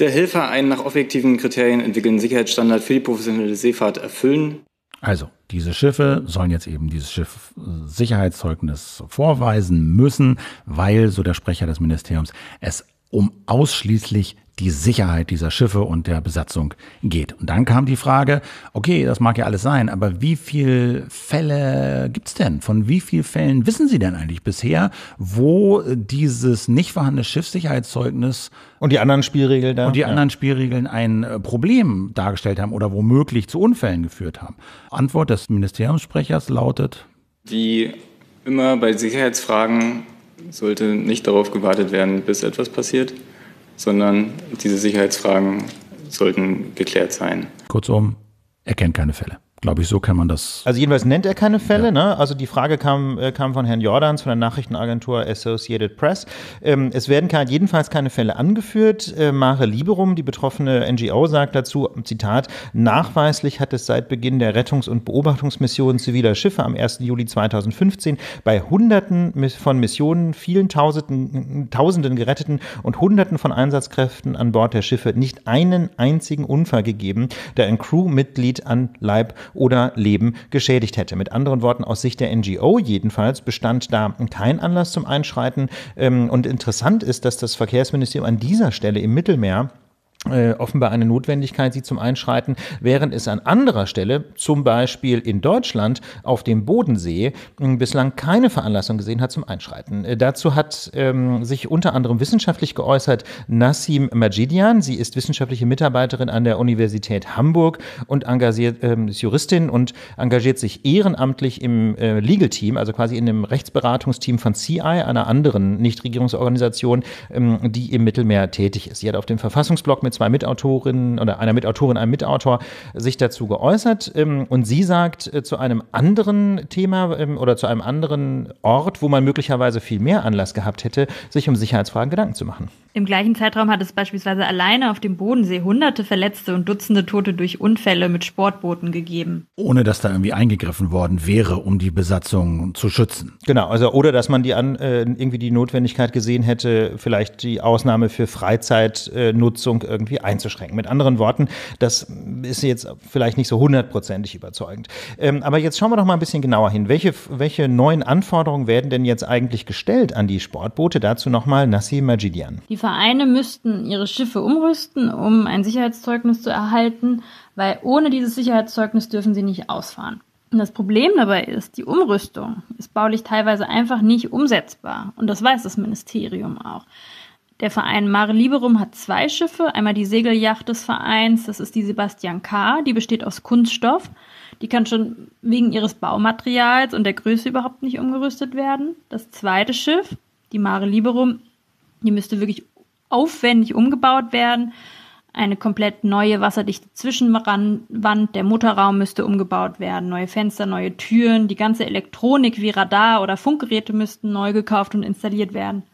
der Helfer einen nach objektiven Kriterien entwickelten Sicherheitsstandard für die professionelle Seefahrt erfüllen. Also, diese Schiffe sollen jetzt eben dieses Schiff Sicherheitszeugnis vorweisen müssen, weil, so der Sprecher des Ministeriums, es um ausschließlich die Sicherheit dieser Schiffe und der Besatzung geht. Und dann kam die Frage, okay, das mag ja alles sein, aber wie viele Fälle gibt es denn? Von wie vielen Fällen wissen Sie denn eigentlich bisher, wo dieses nicht vorhandene Schiffssicherheitszeugnis und die anderen Spielregeln da? und die ja. anderen Spielregeln ein äh, Problem dargestellt haben oder womöglich zu Unfällen geführt haben? Antwort des Ministeriumssprechers lautet, wie immer bei Sicherheitsfragen sollte nicht darauf gewartet werden, bis etwas passiert, sondern diese Sicherheitsfragen sollten geklärt sein. Kurzum, er kennt keine Fälle. Glaube ich, so kann man das. Also jedenfalls nennt er keine Fälle. Ja. Ne? Also die Frage kam, äh, kam von Herrn Jordans von der Nachrichtenagentur Associated Press. Ähm, es werden kein, jedenfalls keine Fälle angeführt. Äh, Mare Liberum, die betroffene NGO, sagt dazu, Zitat, nachweislich hat es seit Beginn der Rettungs- und Beobachtungsmission ziviler Schiffe am 1. Juli 2015 bei Hunderten von Missionen, vielen Tausenden, Tausenden Geretteten und Hunderten von Einsatzkräften an Bord der Schiffe nicht einen einzigen Unfall gegeben, der ein Crewmitglied an Leib oder Leben geschädigt hätte. Mit anderen Worten, aus Sicht der NGO jedenfalls bestand da kein Anlass zum Einschreiten. Ähm, und interessant ist, dass das Verkehrsministerium an dieser Stelle im Mittelmeer äh, offenbar eine Notwendigkeit sieht zum Einschreiten, während es an anderer Stelle, zum Beispiel in Deutschland auf dem Bodensee, bislang keine Veranlassung gesehen hat zum Einschreiten. Äh, dazu hat ähm, sich unter anderem wissenschaftlich geäußert Nassim Majidian. Sie ist wissenschaftliche Mitarbeiterin an der Universität Hamburg und engagiert, ähm, ist Juristin und engagiert sich ehrenamtlich im äh, Legal Team, also quasi in dem Rechtsberatungsteam von CI, einer anderen Nichtregierungsorganisation, ähm, die im Mittelmeer tätig ist. Sie hat auf dem Verfassungsblock mit mit zwei Mitautorinnen oder einer Mitautorin, einem Mitautor sich dazu geäußert. Ähm, und sie sagt äh, zu einem anderen Thema ähm, oder zu einem anderen Ort, wo man möglicherweise viel mehr Anlass gehabt hätte, sich um Sicherheitsfragen Gedanken zu machen. Im gleichen Zeitraum hat es beispielsweise alleine auf dem Bodensee hunderte Verletzte und Dutzende Tote durch Unfälle mit Sportbooten gegeben. Ohne dass da irgendwie eingegriffen worden wäre, um die Besatzung zu schützen. Genau, also oder dass man die an, äh, irgendwie die Notwendigkeit gesehen hätte, vielleicht die Ausnahme für Freizeitnutzung äh, irgendwie einzuschränken. Mit anderen Worten, das ist jetzt vielleicht nicht so hundertprozentig überzeugend. Ähm, aber jetzt schauen wir doch mal ein bisschen genauer hin. Welche, welche neuen Anforderungen werden denn jetzt eigentlich gestellt an die Sportboote? Dazu nochmal Nassim Majidian. Die Vereine müssten ihre Schiffe umrüsten, um ein Sicherheitszeugnis zu erhalten, weil ohne dieses Sicherheitszeugnis dürfen sie nicht ausfahren. Und das Problem dabei ist, die Umrüstung ist baulich teilweise einfach nicht umsetzbar. Und das weiß das Ministerium auch. Der Verein Mare Liberum hat zwei Schiffe. Einmal die Segeljacht des Vereins, das ist die Sebastian K., die besteht aus Kunststoff. Die kann schon wegen ihres Baumaterials und der Größe überhaupt nicht umgerüstet werden. Das zweite Schiff, die Mare Liberum, die müsste wirklich aufwendig umgebaut werden. Eine komplett neue wasserdichte Zwischenwand, der Motorraum müsste umgebaut werden, neue Fenster, neue Türen, die ganze Elektronik wie Radar oder Funkgeräte müssten neu gekauft und installiert werden.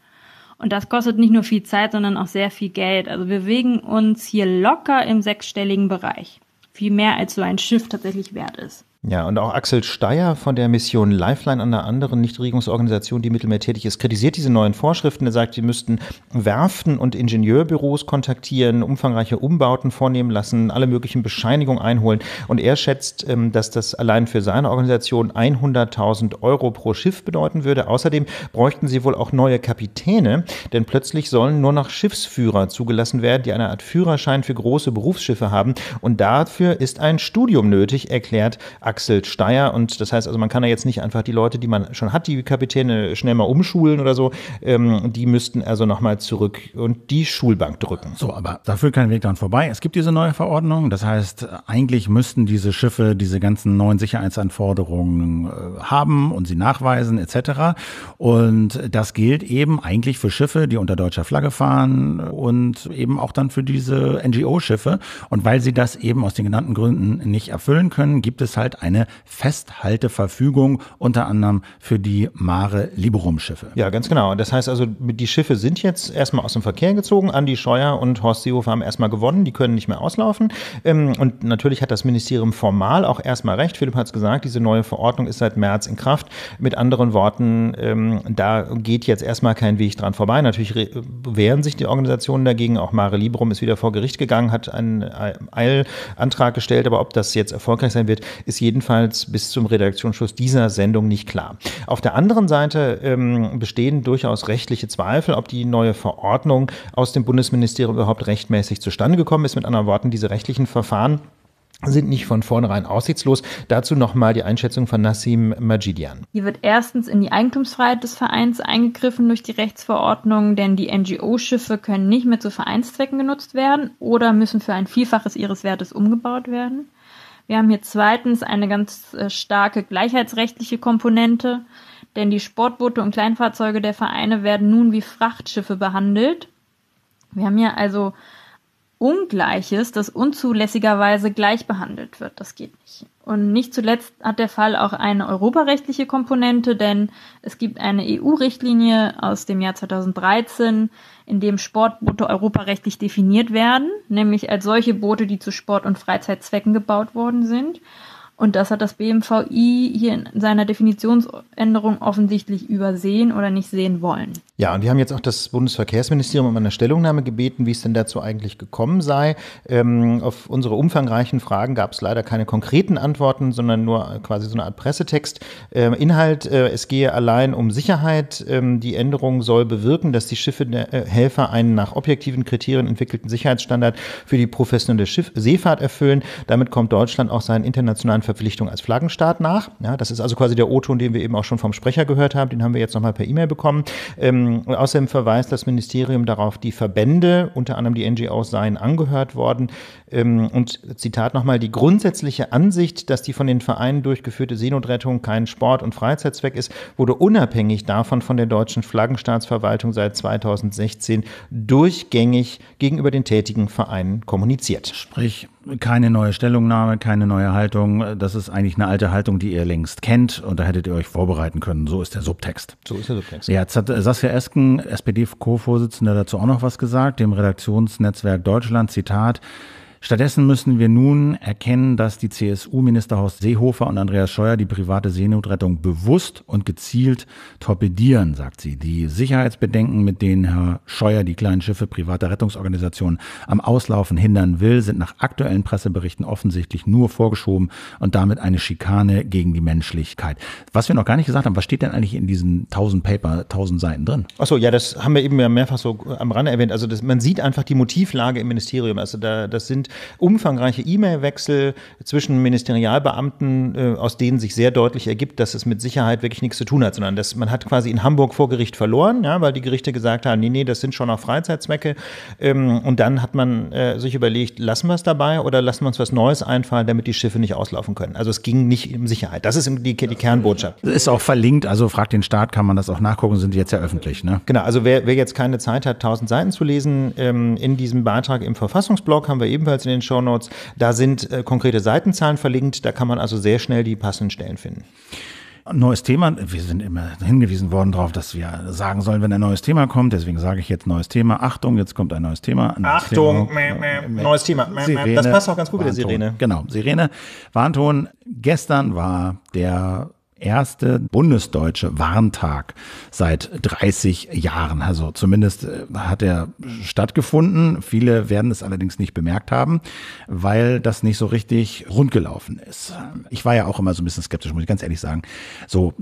Und das kostet nicht nur viel Zeit, sondern auch sehr viel Geld. Also wir bewegen uns hier locker im sechsstelligen Bereich. Viel mehr als so ein Schiff tatsächlich wert ist. Ja, und auch Axel Steyer von der Mission Lifeline, einer anderen Nichtregierungsorganisation, die Mittelmeer tätig ist, kritisiert diese neuen Vorschriften. Er sagt, sie müssten Werften und Ingenieurbüros kontaktieren, umfangreiche Umbauten vornehmen lassen, alle möglichen Bescheinigungen einholen. Und er schätzt, ähm, dass das allein für seine Organisation 100.000 Euro pro Schiff bedeuten würde. Außerdem bräuchten sie wohl auch neue Kapitäne, denn plötzlich sollen nur noch Schiffsführer zugelassen werden, die eine Art Führerschein für große Berufsschiffe haben. Und dafür ist ein Studium nötig, erklärt Axel Steyer. Und das heißt also, man kann ja jetzt nicht einfach die Leute, die man schon hat, die Kapitäne schnell mal umschulen oder so. Ähm, die müssten also nochmal zurück und die Schulbank drücken. So, aber dafür kein Weg dran vorbei. Es gibt diese neue Verordnung. Das heißt, eigentlich müssten diese Schiffe diese ganzen neuen Sicherheitsanforderungen äh, haben und sie nachweisen etc. Und das gilt eben eigentlich für Schiffe, die unter deutscher Flagge fahren und eben auch dann für diese NGO-Schiffe. Und weil sie das eben aus den genannten Gründen nicht erfüllen können, gibt es halt eine Festhalteverfügung, unter anderem für die Mare Liberum-Schiffe. Ja, ganz genau. Das heißt also, die Schiffe sind jetzt erstmal aus dem Verkehr gezogen. Andi Scheuer und Horst Seehofer haben erstmal gewonnen. Die können nicht mehr auslaufen. Ähm, und natürlich hat das Ministerium formal auch erstmal recht. Philipp hat es gesagt, diese neue Verordnung ist seit März in Kraft. Mit anderen Worten, ähm, da geht jetzt erstmal kein Weg dran vorbei. Natürlich wehren sich die Organisationen dagegen. Auch Mare Liberum ist wieder vor Gericht gegangen, hat einen äh, Eilantrag gestellt. Aber ob das jetzt erfolgreich sein wird, ist je jedenfalls bis zum Redaktionsschluss dieser Sendung nicht klar. Auf der anderen Seite ähm, bestehen durchaus rechtliche Zweifel, ob die neue Verordnung aus dem Bundesministerium überhaupt rechtmäßig zustande gekommen ist. Mit anderen Worten, diese rechtlichen Verfahren sind nicht von vornherein aussichtslos. Dazu nochmal die Einschätzung von Nassim Majidian. Hier wird erstens in die Eigentumsfreiheit des Vereins eingegriffen durch die Rechtsverordnung, denn die NGO-Schiffe können nicht mehr zu Vereinszwecken genutzt werden oder müssen für ein Vielfaches ihres Wertes umgebaut werden. Wir haben hier zweitens eine ganz äh, starke gleichheitsrechtliche Komponente, denn die Sportboote und Kleinfahrzeuge der Vereine werden nun wie Frachtschiffe behandelt. Wir haben hier also Ungleiches, das unzulässigerweise gleich behandelt wird. Das geht nicht. Und nicht zuletzt hat der Fall auch eine europarechtliche Komponente, denn es gibt eine EU-Richtlinie aus dem Jahr 2013, in dem Sportboote europarechtlich definiert werden, nämlich als solche Boote, die zu Sport- und Freizeitzwecken gebaut worden sind. Und das hat das BMVI hier in seiner Definitionsänderung offensichtlich übersehen oder nicht sehen wollen. Ja, und wir haben jetzt auch das Bundesverkehrsministerium um eine Stellungnahme gebeten, wie es denn dazu eigentlich gekommen sei. Ähm, auf unsere umfangreichen Fragen gab es leider keine konkreten Antworten, sondern nur quasi so eine Art Pressetext. Ähm, Inhalt, äh, es gehe allein um Sicherheit. Ähm, die Änderung soll bewirken, dass die Schiffe der äh, Helfer einen nach objektiven Kriterien entwickelten Sicherheitsstandard für die professionelle Schiff Seefahrt erfüllen. Damit kommt Deutschland auch seinen internationalen Verpflichtungen als Flaggenstaat nach. Ja, das ist also quasi der O-Ton, den wir eben auch schon vom Sprecher gehört haben. Den haben wir jetzt nochmal per E-Mail bekommen. Ähm, ähm, außerdem verweist das Ministerium darauf, die Verbände, unter anderem die NGOs, seien angehört worden. Ähm, und Zitat nochmal, die grundsätzliche Ansicht, dass die von den Vereinen durchgeführte Seenotrettung kein Sport- und Freizeitzweck ist, wurde unabhängig davon von der deutschen Flaggenstaatsverwaltung seit 2016 durchgängig gegenüber den tätigen Vereinen kommuniziert. Sprich, keine neue Stellungnahme, keine neue Haltung. Das ist eigentlich eine alte Haltung, die ihr längst kennt und da hättet ihr euch vorbereiten können. So ist der Subtext. So ist der Subtext. Ja, jetzt hat Saskia Esken, SPD-Co-Vorsitzender, dazu auch noch was gesagt, dem Redaktionsnetzwerk Deutschland, Zitat. Stattdessen müssen wir nun erkennen, dass die CSU-Minister Horst Seehofer und Andreas Scheuer die private Seenotrettung bewusst und gezielt torpedieren, sagt sie. Die Sicherheitsbedenken, mit denen Herr Scheuer die kleinen Schiffe privater Rettungsorganisationen am Auslaufen hindern will, sind nach aktuellen Presseberichten offensichtlich nur vorgeschoben und damit eine Schikane gegen die Menschlichkeit. Was wir noch gar nicht gesagt haben, was steht denn eigentlich in diesen 1000 Paper, 1000 Seiten drin? Achso, ja, das haben wir eben ja mehrfach so am Rande erwähnt. Also das, man sieht einfach die Motivlage im Ministerium. Also da, das sind umfangreiche E-Mail-Wechsel zwischen Ministerialbeamten, äh, aus denen sich sehr deutlich ergibt, dass es mit Sicherheit wirklich nichts zu tun hat, sondern dass man hat quasi in Hamburg vor Gericht verloren, ja, weil die Gerichte gesagt haben, nee, nee, das sind schon auch Freizeitzwecke. Ähm, und dann hat man äh, sich überlegt, lassen wir es dabei oder lassen wir uns was Neues einfallen, damit die Schiffe nicht auslaufen können. Also es ging nicht um Sicherheit. Das ist die, die Kernbotschaft. Ist auch verlinkt, also fragt den Staat, kann man das auch nachgucken, sind die jetzt ja öffentlich. Ne? Genau, also wer, wer jetzt keine Zeit hat, 1000 Seiten zu lesen, ähm, in diesem Beitrag im Verfassungsblog haben wir ebenfalls ebenfalls in den Show Notes. Da sind äh, konkrete Seitenzahlen verlinkt. Da kann man also sehr schnell die passenden Stellen finden neues Thema. Wir sind immer hingewiesen worden darauf, dass wir sagen sollen, wenn ein neues Thema kommt. Deswegen sage ich jetzt neues Thema. Achtung, jetzt kommt ein neues Thema. Ein Achtung, Thema. Mäh, mäh, neues Thema. Mäh, Sirene, das passt auch ganz gut mit der Sirene. Genau, Sirene. Warnton. Gestern war der erste bundesdeutsche Warntag seit 30 Jahren. Also zumindest äh, hat er stattgefunden. Viele werden es allerdings nicht bemerkt haben, weil das nicht so richtig rundgelaufen ist. Ich war ja auch immer so ein bisschen skeptisch, muss ich ganz ehrlich sagen. So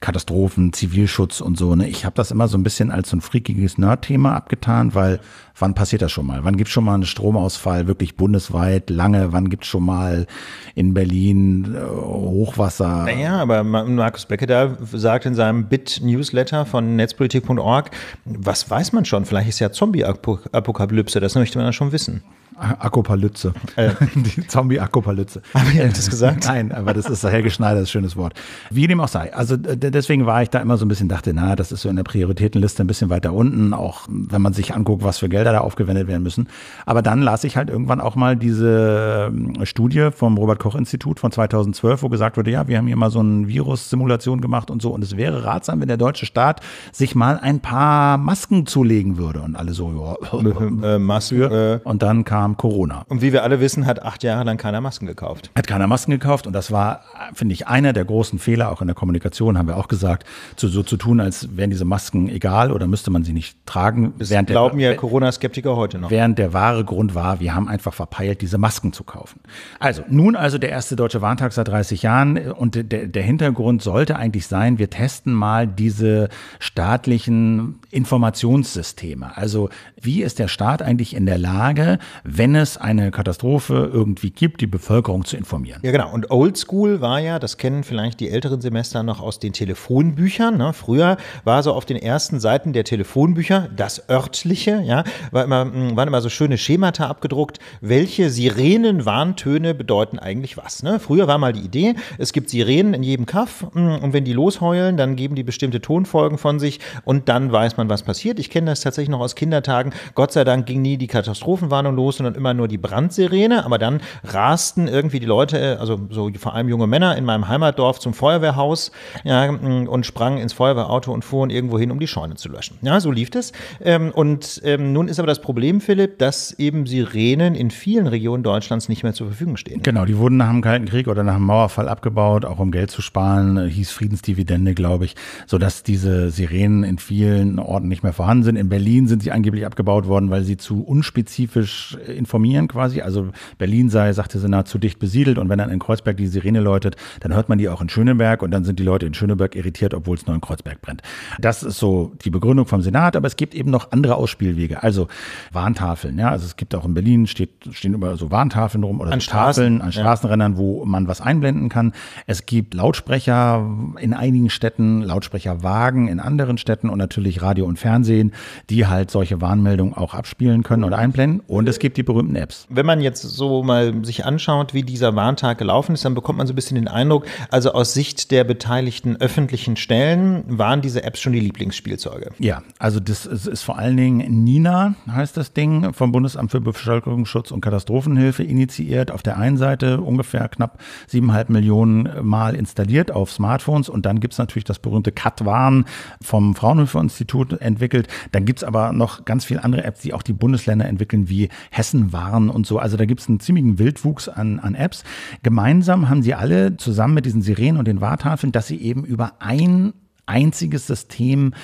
Katastrophen, Zivilschutz und so. Ne? Ich habe das immer so ein bisschen als so ein freakiges Nerd-Thema abgetan, weil wann passiert das schon mal? Wann gibt es schon mal einen Stromausfall wirklich bundesweit lange? Wann gibt es schon mal in Berlin äh, Hochwasser? Naja, aber Markus Beckedahl sagt in seinem Bit-Newsletter von netzpolitik.org, was weiß man schon? Vielleicht ist ja Zombie-Apokalypse, das möchte man ja schon wissen. Akkopalypse. Äh. Die Zombie-Akkopalypse. Habe ich das gesagt? Nein, aber das ist Helge Schneider, das schönes Wort. Wie dem auch sei. Also deswegen war ich da immer so ein bisschen, dachte, na, das ist so in der Prioritätenliste ein bisschen weiter unten, auch wenn man sich anguckt, was für Gelder da aufgewendet werden müssen. Aber dann las ich halt irgendwann auch mal diese ähm, Studie vom Robert-Koch-Institut von 2012, wo gesagt wurde, ja, wir haben hier mal so eine Virus-Simulation gemacht und so. Und es wäre ratsam, wenn der deutsche Staat sich mal ein paar Masken zulegen würde. Und alle so, ja. Äh, Masken. Äh. Und dann kam kam Corona. Und wie wir alle wissen, hat acht Jahre lang keiner Masken gekauft. Hat keiner Masken gekauft und das war, finde ich, einer der großen Fehler, auch in der Kommunikation haben wir auch gesagt, zu, so zu tun, als wären diese Masken egal oder müsste man sie nicht tragen. Das während glauben der, ja Corona-Skeptiker heute noch. Während der wahre Grund war, wir haben einfach verpeilt, diese Masken zu kaufen. Also, nun also der erste Deutsche Warntag seit 30 Jahren äh, und der, der Hintergrund sollte eigentlich sein, wir testen mal diese staatlichen Informationssysteme. Also, wie ist der Staat eigentlich in der Lage, wenn es eine Katastrophe irgendwie gibt, die Bevölkerung zu informieren. Ja, genau. Und Oldschool war ja, das kennen vielleicht die älteren Semester noch aus den Telefonbüchern. Ne? Früher war so auf den ersten Seiten der Telefonbücher das örtliche, ja, war immer, hm, waren immer so schöne Schemata abgedruckt, welche Sirenenwarntöne bedeuten eigentlich was. Ne? Früher war mal die Idee, es gibt Sirenen in jedem Kaff hm, und wenn die losheulen, dann geben die bestimmte Tonfolgen von sich und dann weiß man, was passiert. Ich kenne das tatsächlich noch aus Kindertagen. Gott sei Dank ging nie die Katastrophenwarnung los, sondern und immer nur die Brandsirene, aber dann rasten irgendwie die Leute, äh, also so vor allem junge Männer in meinem Heimatdorf zum Feuerwehrhaus ja, mm, und sprangen ins Feuerwehrauto und fuhren irgendwo hin, um die Scheune zu löschen. Ja, so lief das. Ähm, und ähm, nun ist aber das Problem, Philipp, dass eben Sirenen in vielen Regionen Deutschlands nicht mehr zur Verfügung stehen. Genau, die wurden nach dem Kalten Krieg oder nach dem Mauerfall abgebaut, auch um Geld zu sparen, äh, hieß Friedensdividende, glaube ich, sodass diese Sirenen in vielen Orten nicht mehr vorhanden sind. In Berlin sind sie angeblich abgebaut worden, weil sie zu unspezifisch äh, informieren quasi. Also Berlin sei, sagte sie, nahezu dicht besiedelt und wenn dann in Kreuzberg die Sirene läutet, dann hört man die auch in Schöneberg und dann sind die Leute in Schöneberg irritiert, obwohl es nur in Kreuzberg brennt. Das ist so die Begründung vom Senat, aber es gibt eben noch andere Ausspielwege. Also Warntafeln, ja, also es gibt auch in Berlin steht, stehen über so Warntafeln rum oder an so Tafeln an Straßenrändern, ja. wo man was einblenden kann. Es gibt Lautsprecher in einigen Städten, Lautsprecherwagen in anderen Städten und natürlich Radio und Fernsehen, die halt solche Warnmeldungen auch abspielen können oder einblenden. Und es gibt die berühmten Apps. Wenn man jetzt so mal sich anschaut, wie dieser Warntag gelaufen ist, dann bekommt man so ein bisschen den Eindruck, also aus Sicht der beteiligten öffentlichen Stellen waren diese Apps schon die Lieblingsspielzeuge. Ja, also das ist, ist vor allen Dingen NINA, heißt das Ding, vom Bundesamt für Bevölkerungsschutz und Katastrophenhilfe initiiert. Auf der einen Seite ungefähr knapp siebeneinhalb Millionen Mal installiert auf Smartphones und dann gibt es natürlich das berühmte Katwarn vom Fraunhofer-Institut entwickelt. Dann gibt es aber noch ganz viele andere Apps, die auch die Bundesländer entwickeln, wie Hessen Essen waren und so. Also da gibt es einen ziemlichen Wildwuchs an, an Apps. Gemeinsam haben sie alle zusammen mit diesen Sirenen und den Wartafeln, dass sie eben über ein einziges System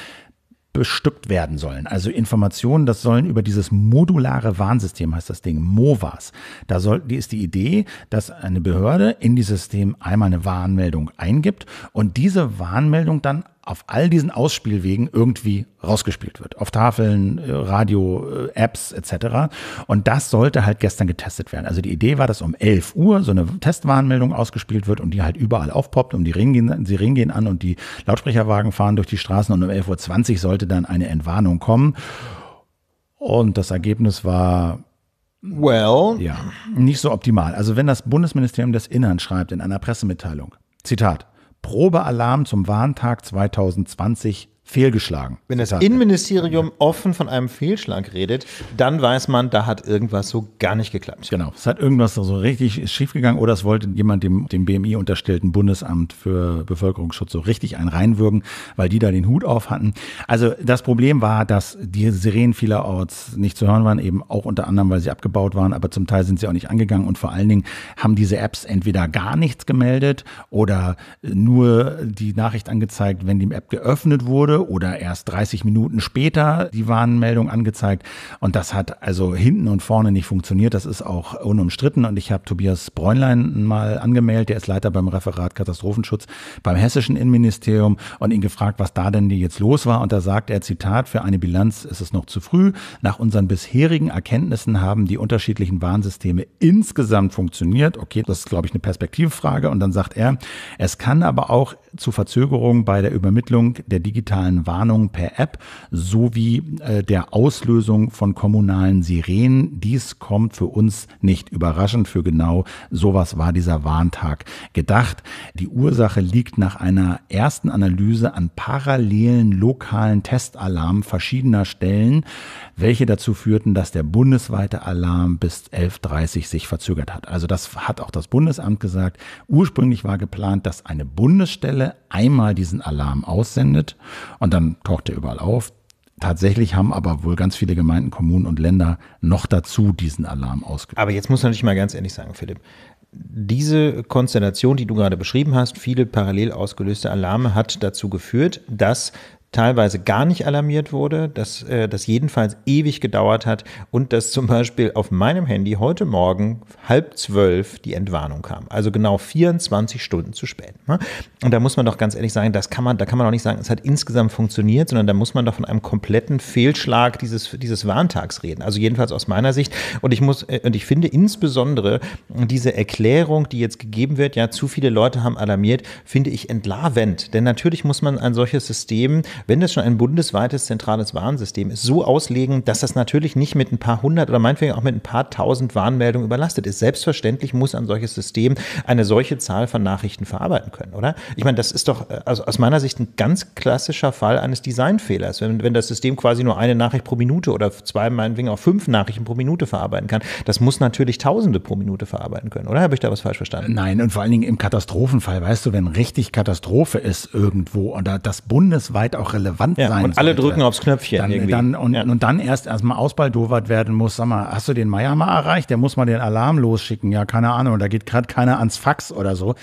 bestückt werden sollen. Also Informationen, das sollen über dieses modulare Warnsystem, heißt das Ding, MOVAS. Da soll, die ist die Idee, dass eine Behörde in dieses System einmal eine Warnmeldung eingibt und diese Warnmeldung dann auf all diesen Ausspielwegen irgendwie rausgespielt wird. Auf Tafeln, äh, Radio, äh, Apps etc. Und das sollte halt gestern getestet werden. Also die Idee war, dass um 11 Uhr so eine Testwarnmeldung ausgespielt wird und die halt überall aufpoppt und die Ringen gehen, gehen an und die Lautsprecherwagen fahren durch die Straßen und um 11.20 Uhr sollte dann eine Entwarnung kommen. Und das Ergebnis war Well. Ja, nicht so optimal. Also wenn das Bundesministerium des Innern schreibt in einer Pressemitteilung, Zitat, Probealarm zum Warntag 2020 fehlgeschlagen. Wenn das Innenministerium ja. offen von einem Fehlschlag redet, dann weiß man, da hat irgendwas so gar nicht geklappt. Genau, es hat irgendwas so richtig schiefgegangen oder es wollte jemand dem, dem BMI unterstellten Bundesamt für Bevölkerungsschutz so richtig einen reinwürgen, weil die da den Hut auf hatten. Also das Problem war, dass die Sirenen vielerorts nicht zu hören waren, eben auch unter anderem, weil sie abgebaut waren, aber zum Teil sind sie auch nicht angegangen und vor allen Dingen haben diese Apps entweder gar nichts gemeldet oder nur die Nachricht angezeigt, wenn die App geöffnet wurde wurde oder erst 30 Minuten später die Warnmeldung angezeigt. Und das hat also hinten und vorne nicht funktioniert. Das ist auch unumstritten. Und ich habe Tobias Bräunlein mal angemeldet. Der ist Leiter beim Referat Katastrophenschutz beim hessischen Innenministerium und ihn gefragt, was da denn jetzt los war. Und da sagt er, Zitat, für eine Bilanz ist es noch zu früh. Nach unseren bisherigen Erkenntnissen haben die unterschiedlichen Warnsysteme insgesamt funktioniert. Okay, das ist, glaube ich, eine Perspektivfrage. Und dann sagt er, es kann aber auch zu Verzögerungen bei der Übermittlung der digitalen Warnung per App sowie äh, der Auslösung von kommunalen Sirenen. Dies kommt für uns nicht überraschend, für genau sowas war dieser Warntag gedacht. Die Ursache liegt nach einer ersten Analyse an parallelen lokalen Testalarmen verschiedener Stellen, welche dazu führten, dass der bundesweite Alarm bis 11.30 Uhr sich verzögert hat. Also das hat auch das Bundesamt gesagt. Ursprünglich war geplant, dass eine Bundesstelle Stelle einmal diesen Alarm aussendet und dann taucht er überall auf. Tatsächlich haben aber wohl ganz viele Gemeinden, Kommunen und Länder noch dazu diesen Alarm ausgelöst. Aber jetzt muss man natürlich mal ganz ehrlich sagen, Philipp, diese Konstellation, die du gerade beschrieben hast, viele parallel ausgelöste Alarme, hat dazu geführt, dass teilweise gar nicht alarmiert wurde, dass äh, das jedenfalls ewig gedauert hat und dass zum Beispiel auf meinem Handy heute Morgen halb zwölf die Entwarnung kam. Also genau 24 Stunden zu spät. Ne? Und da muss man doch ganz ehrlich sagen, das kann man, da kann man auch nicht sagen, es hat insgesamt funktioniert, sondern da muss man doch von einem kompletten Fehlschlag dieses, dieses Warntags reden. Also jedenfalls aus meiner Sicht. Und ich muss, äh, und ich finde insbesondere diese Erklärung, die jetzt gegeben wird, ja, zu viele Leute haben alarmiert, finde ich entlarvend. Denn natürlich muss man ein solches System wenn das schon ein bundesweites zentrales Warnsystem ist, so auslegen, dass das natürlich nicht mit ein paar hundert oder meinetwegen auch mit ein paar tausend Warnmeldungen überlastet ist. Selbstverständlich muss ein solches System eine solche Zahl von Nachrichten verarbeiten können, oder? Ich meine, das ist doch äh, aus meiner Sicht ein ganz klassischer Fall eines Designfehlers, wenn, wenn das System quasi nur eine Nachricht pro Minute oder zwei, meinetwegen auch fünf Nachrichten pro Minute verarbeiten kann. Das muss natürlich Tausende pro Minute verarbeiten können, oder? Habe ich da was falsch verstanden? Nein, und vor allen Dingen im Katastrophenfall, weißt du, wenn richtig Katastrophe ist irgendwo und das bundesweit auch relevant ja, sein Und alle sollte, drücken aufs Knöpfchen. Dann, irgendwie. Dann, und, ja. und dann erst erstmal ausbaldowert werden muss. Sag mal, hast du den Meier mal erreicht? Der muss mal den Alarm losschicken. Ja, keine Ahnung. Da geht gerade keiner ans Fax oder so.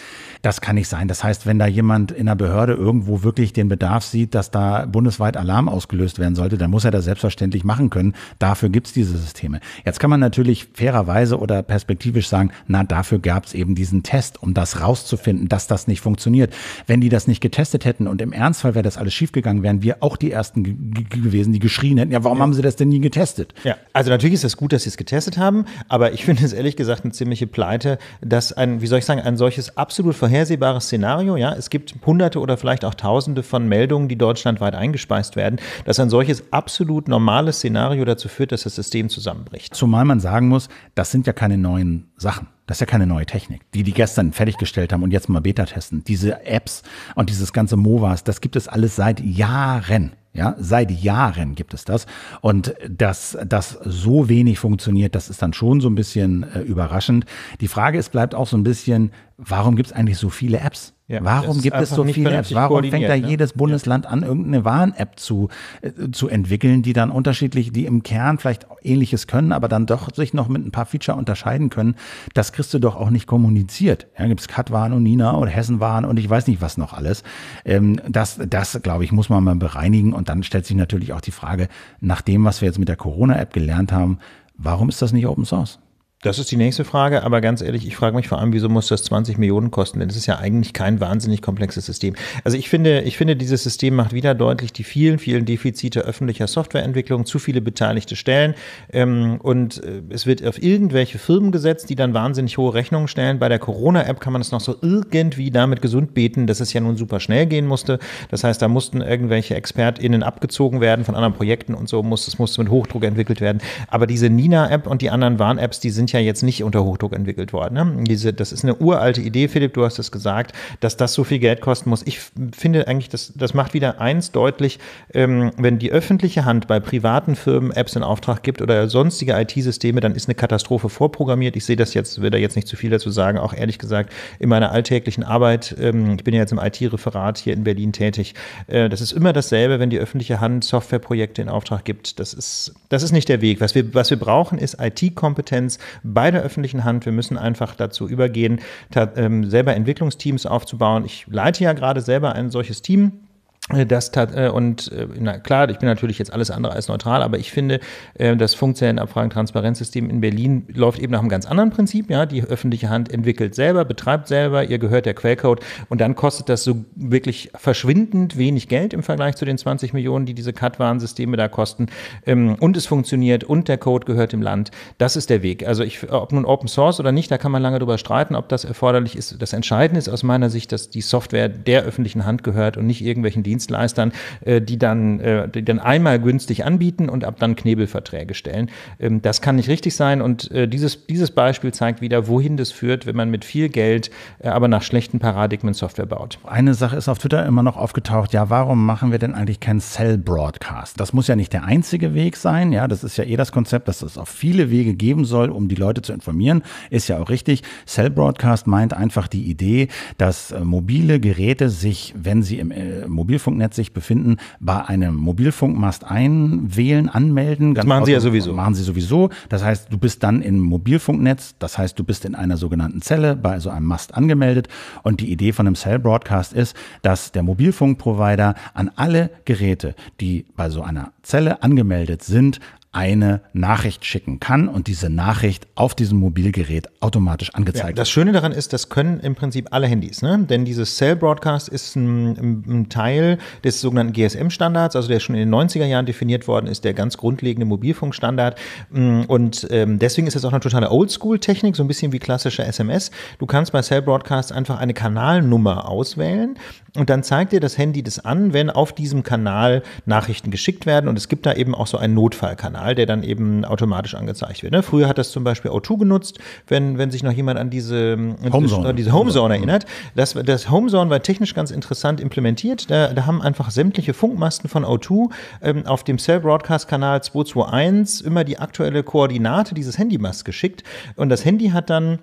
Das kann nicht sein. Das heißt, wenn da jemand in der Behörde irgendwo wirklich den Bedarf sieht, dass da bundesweit Alarm ausgelöst werden sollte, dann muss er das selbstverständlich machen können. Dafür gibt es diese Systeme. Jetzt kann man natürlich fairerweise oder perspektivisch sagen, na, dafür gab es eben diesen Test, um das rauszufinden, dass das nicht funktioniert. Wenn die das nicht getestet hätten und im Ernstfall wäre das alles schiefgegangen, Nachgang wären wir auch die Ersten gewesen, die geschrien hätten, ja, warum ja. haben sie das denn nie getestet? Ja, also natürlich ist es das gut, dass sie es getestet haben, aber ich finde es ehrlich gesagt eine ziemliche Pleite, dass ein, wie soll ich sagen, ein solches absolut vorhersehbares Szenario, ja, es gibt hunderte oder vielleicht auch tausende von Meldungen, die deutschlandweit eingespeist werden, dass ein solches absolut normales Szenario dazu führt, dass das System zusammenbricht. Zumal man sagen muss, das sind ja keine neuen Sachen. Das ist ja keine neue Technik, die die gestern fertiggestellt haben und jetzt mal Beta testen. Diese Apps und dieses ganze Movas, das gibt es alles seit Jahren. Ja, seit Jahren gibt es das. Und dass das so wenig funktioniert, das ist dann schon so ein bisschen äh, überraschend. Die Frage ist, bleibt auch so ein bisschen, warum gibt es eigentlich so viele Apps? Ja, Warum gibt es so viele Apps? Warum fängt da ne? jedes Bundesland an, irgendeine Warn-App zu, äh, zu entwickeln, die dann unterschiedlich, die im Kern vielleicht ähnliches können, aber dann doch sich noch mit ein paar Feature unterscheiden können? Das kriegst du doch auch nicht kommuniziert. Ja, gibt es Cut-Warn und Nina oder Hessen-Warn und ich weiß nicht was noch alles. Ähm, das, das glaube ich, muss man mal bereinigen. Und dann stellt sich natürlich auch die Frage, nach dem, was wir jetzt mit der Corona-App gelernt haben, warum ist das nicht Open Source? Das ist die nächste Frage, aber ganz ehrlich, ich frage mich vor allem, wieso muss das 20 Millionen kosten? Denn es ist ja eigentlich kein wahnsinnig komplexes System. Also ich finde, ich finde, dieses System macht wieder deutlich die vielen, vielen Defizite öffentlicher Softwareentwicklung, zu viele beteiligte Stellen ähm, und äh, es wird auf irgendwelche Firmen gesetzt, die dann wahnsinnig hohe Rechnungen stellen. Bei der Corona-App kann man es noch so irgendwie damit gesund beten, dass es ja nun super schnell gehen musste. Das heißt, da mussten irgendwelche ExpertInnen abgezogen werden von anderen Projekten und so muss, es musste mit Hochdruck entwickelt werden. Aber diese Nina-App und die anderen Warn-Apps, die sind ja jetzt nicht unter Hochdruck entwickelt worden. Ne? Diese, das ist eine uralte Idee, Philipp, du hast es gesagt, dass das so viel Geld kosten muss. Ich finde eigentlich, das, das macht wieder eins deutlich, ähm, wenn die öffentliche Hand bei privaten Firmen Apps in Auftrag gibt oder sonstige IT-Systeme, dann ist eine Katastrophe vorprogrammiert. Ich sehe das jetzt, will da jetzt nicht zu viel dazu sagen, auch ehrlich gesagt, in meiner alltäglichen Arbeit, ähm, ich bin ja jetzt im IT-Referat hier in Berlin tätig, äh, das ist immer dasselbe, wenn die öffentliche Hand Softwareprojekte in Auftrag gibt. Das ist, das ist nicht der Weg. Was wir, was wir brauchen, ist IT-Kompetenz, bei der öffentlichen Hand. Wir müssen einfach dazu übergehen, ähm, selber Entwicklungsteams aufzubauen. Ich leite ja gerade selber ein solches Team äh, das tat, äh, und äh, na klar, ich bin natürlich jetzt alles andere als neutral, aber ich finde, das Funkzellenabfragen-Transparenzsystem in Berlin läuft eben nach einem ganz anderen Prinzip. Ja, die öffentliche Hand entwickelt selber, betreibt selber, ihr gehört der Quellcode und dann kostet das so wirklich verschwindend wenig Geld im Vergleich zu den 20 Millionen, die diese Cut-Warnsysteme da kosten. Ähm, und es funktioniert und der Code gehört dem Land. Das ist der Weg. Also ich, ob nun Open Source oder nicht, da kann man lange drüber streiten, ob das erforderlich ist. Das Entscheidende ist aus meiner Sicht, dass die Software der öffentlichen Hand gehört und nicht irgendwelchen Diensten Dienstleistern, äh, die, dann, äh, die dann einmal günstig anbieten und ab dann Knebelverträge stellen. Ähm, das kann nicht richtig sein und äh, dieses, dieses Beispiel zeigt wieder, wohin das führt, wenn man mit viel Geld, aber nach schlechten Paradigmen Software baut. Eine Sache ist auf Twitter immer noch aufgetaucht, ja, warum machen wir denn eigentlich keinen Cell-Broadcast? Das muss ja nicht der einzige Weg sein, ja, das ist ja eh das Konzept, dass es auch viele Wege geben soll, um die Leute zu informieren, ist ja auch richtig. Cell-Broadcast meint einfach die Idee, dass mobile Geräte sich, wenn sie im äh, Mobilfunk Mobilfunknetz sich befinden, bei einem Mobilfunkmast einwählen, anmelden. das machen Sie ja sowieso. Machen Sie sowieso. Das heißt, du bist dann im Mobilfunknetz, das heißt, du bist in einer sogenannten Zelle bei so einem Mast angemeldet. Und die Idee von einem Cell Broadcast ist, dass der Mobilfunkprovider an alle Geräte, die bei so einer Zelle angemeldet sind, eine Nachricht schicken kann und diese Nachricht auf diesem Mobilgerät automatisch angezeigt wird. Ja, das Schöne daran ist, das können im Prinzip alle Handys, ne? denn dieses Cell Broadcast ist ein, ein Teil des sogenannten GSM-Standards, also der schon in den 90er Jahren definiert worden ist, der ganz grundlegende Mobilfunkstandard. Mm, und ähm, deswegen ist das auch eine totale Oldschool-Technik, so ein bisschen wie klassische SMS. Du kannst bei Cell Broadcast einfach eine Kanalnummer auswählen und dann zeigt dir das Handy das an, wenn auf diesem Kanal Nachrichten geschickt werden und es gibt da eben auch so einen Notfallkanal. Kanal, der dann eben automatisch angezeigt wird. Ne? Früher hat das zum Beispiel O2 genutzt, wenn, wenn sich noch jemand an diese Homezone, an diese Homezone erinnert. Das, das Homezone war technisch ganz interessant implementiert. Da, da haben einfach sämtliche Funkmasten von O2 ähm, auf dem Cell-Broadcast-Kanal 221 immer die aktuelle Koordinate dieses Handymast geschickt. Und das Handy hat dann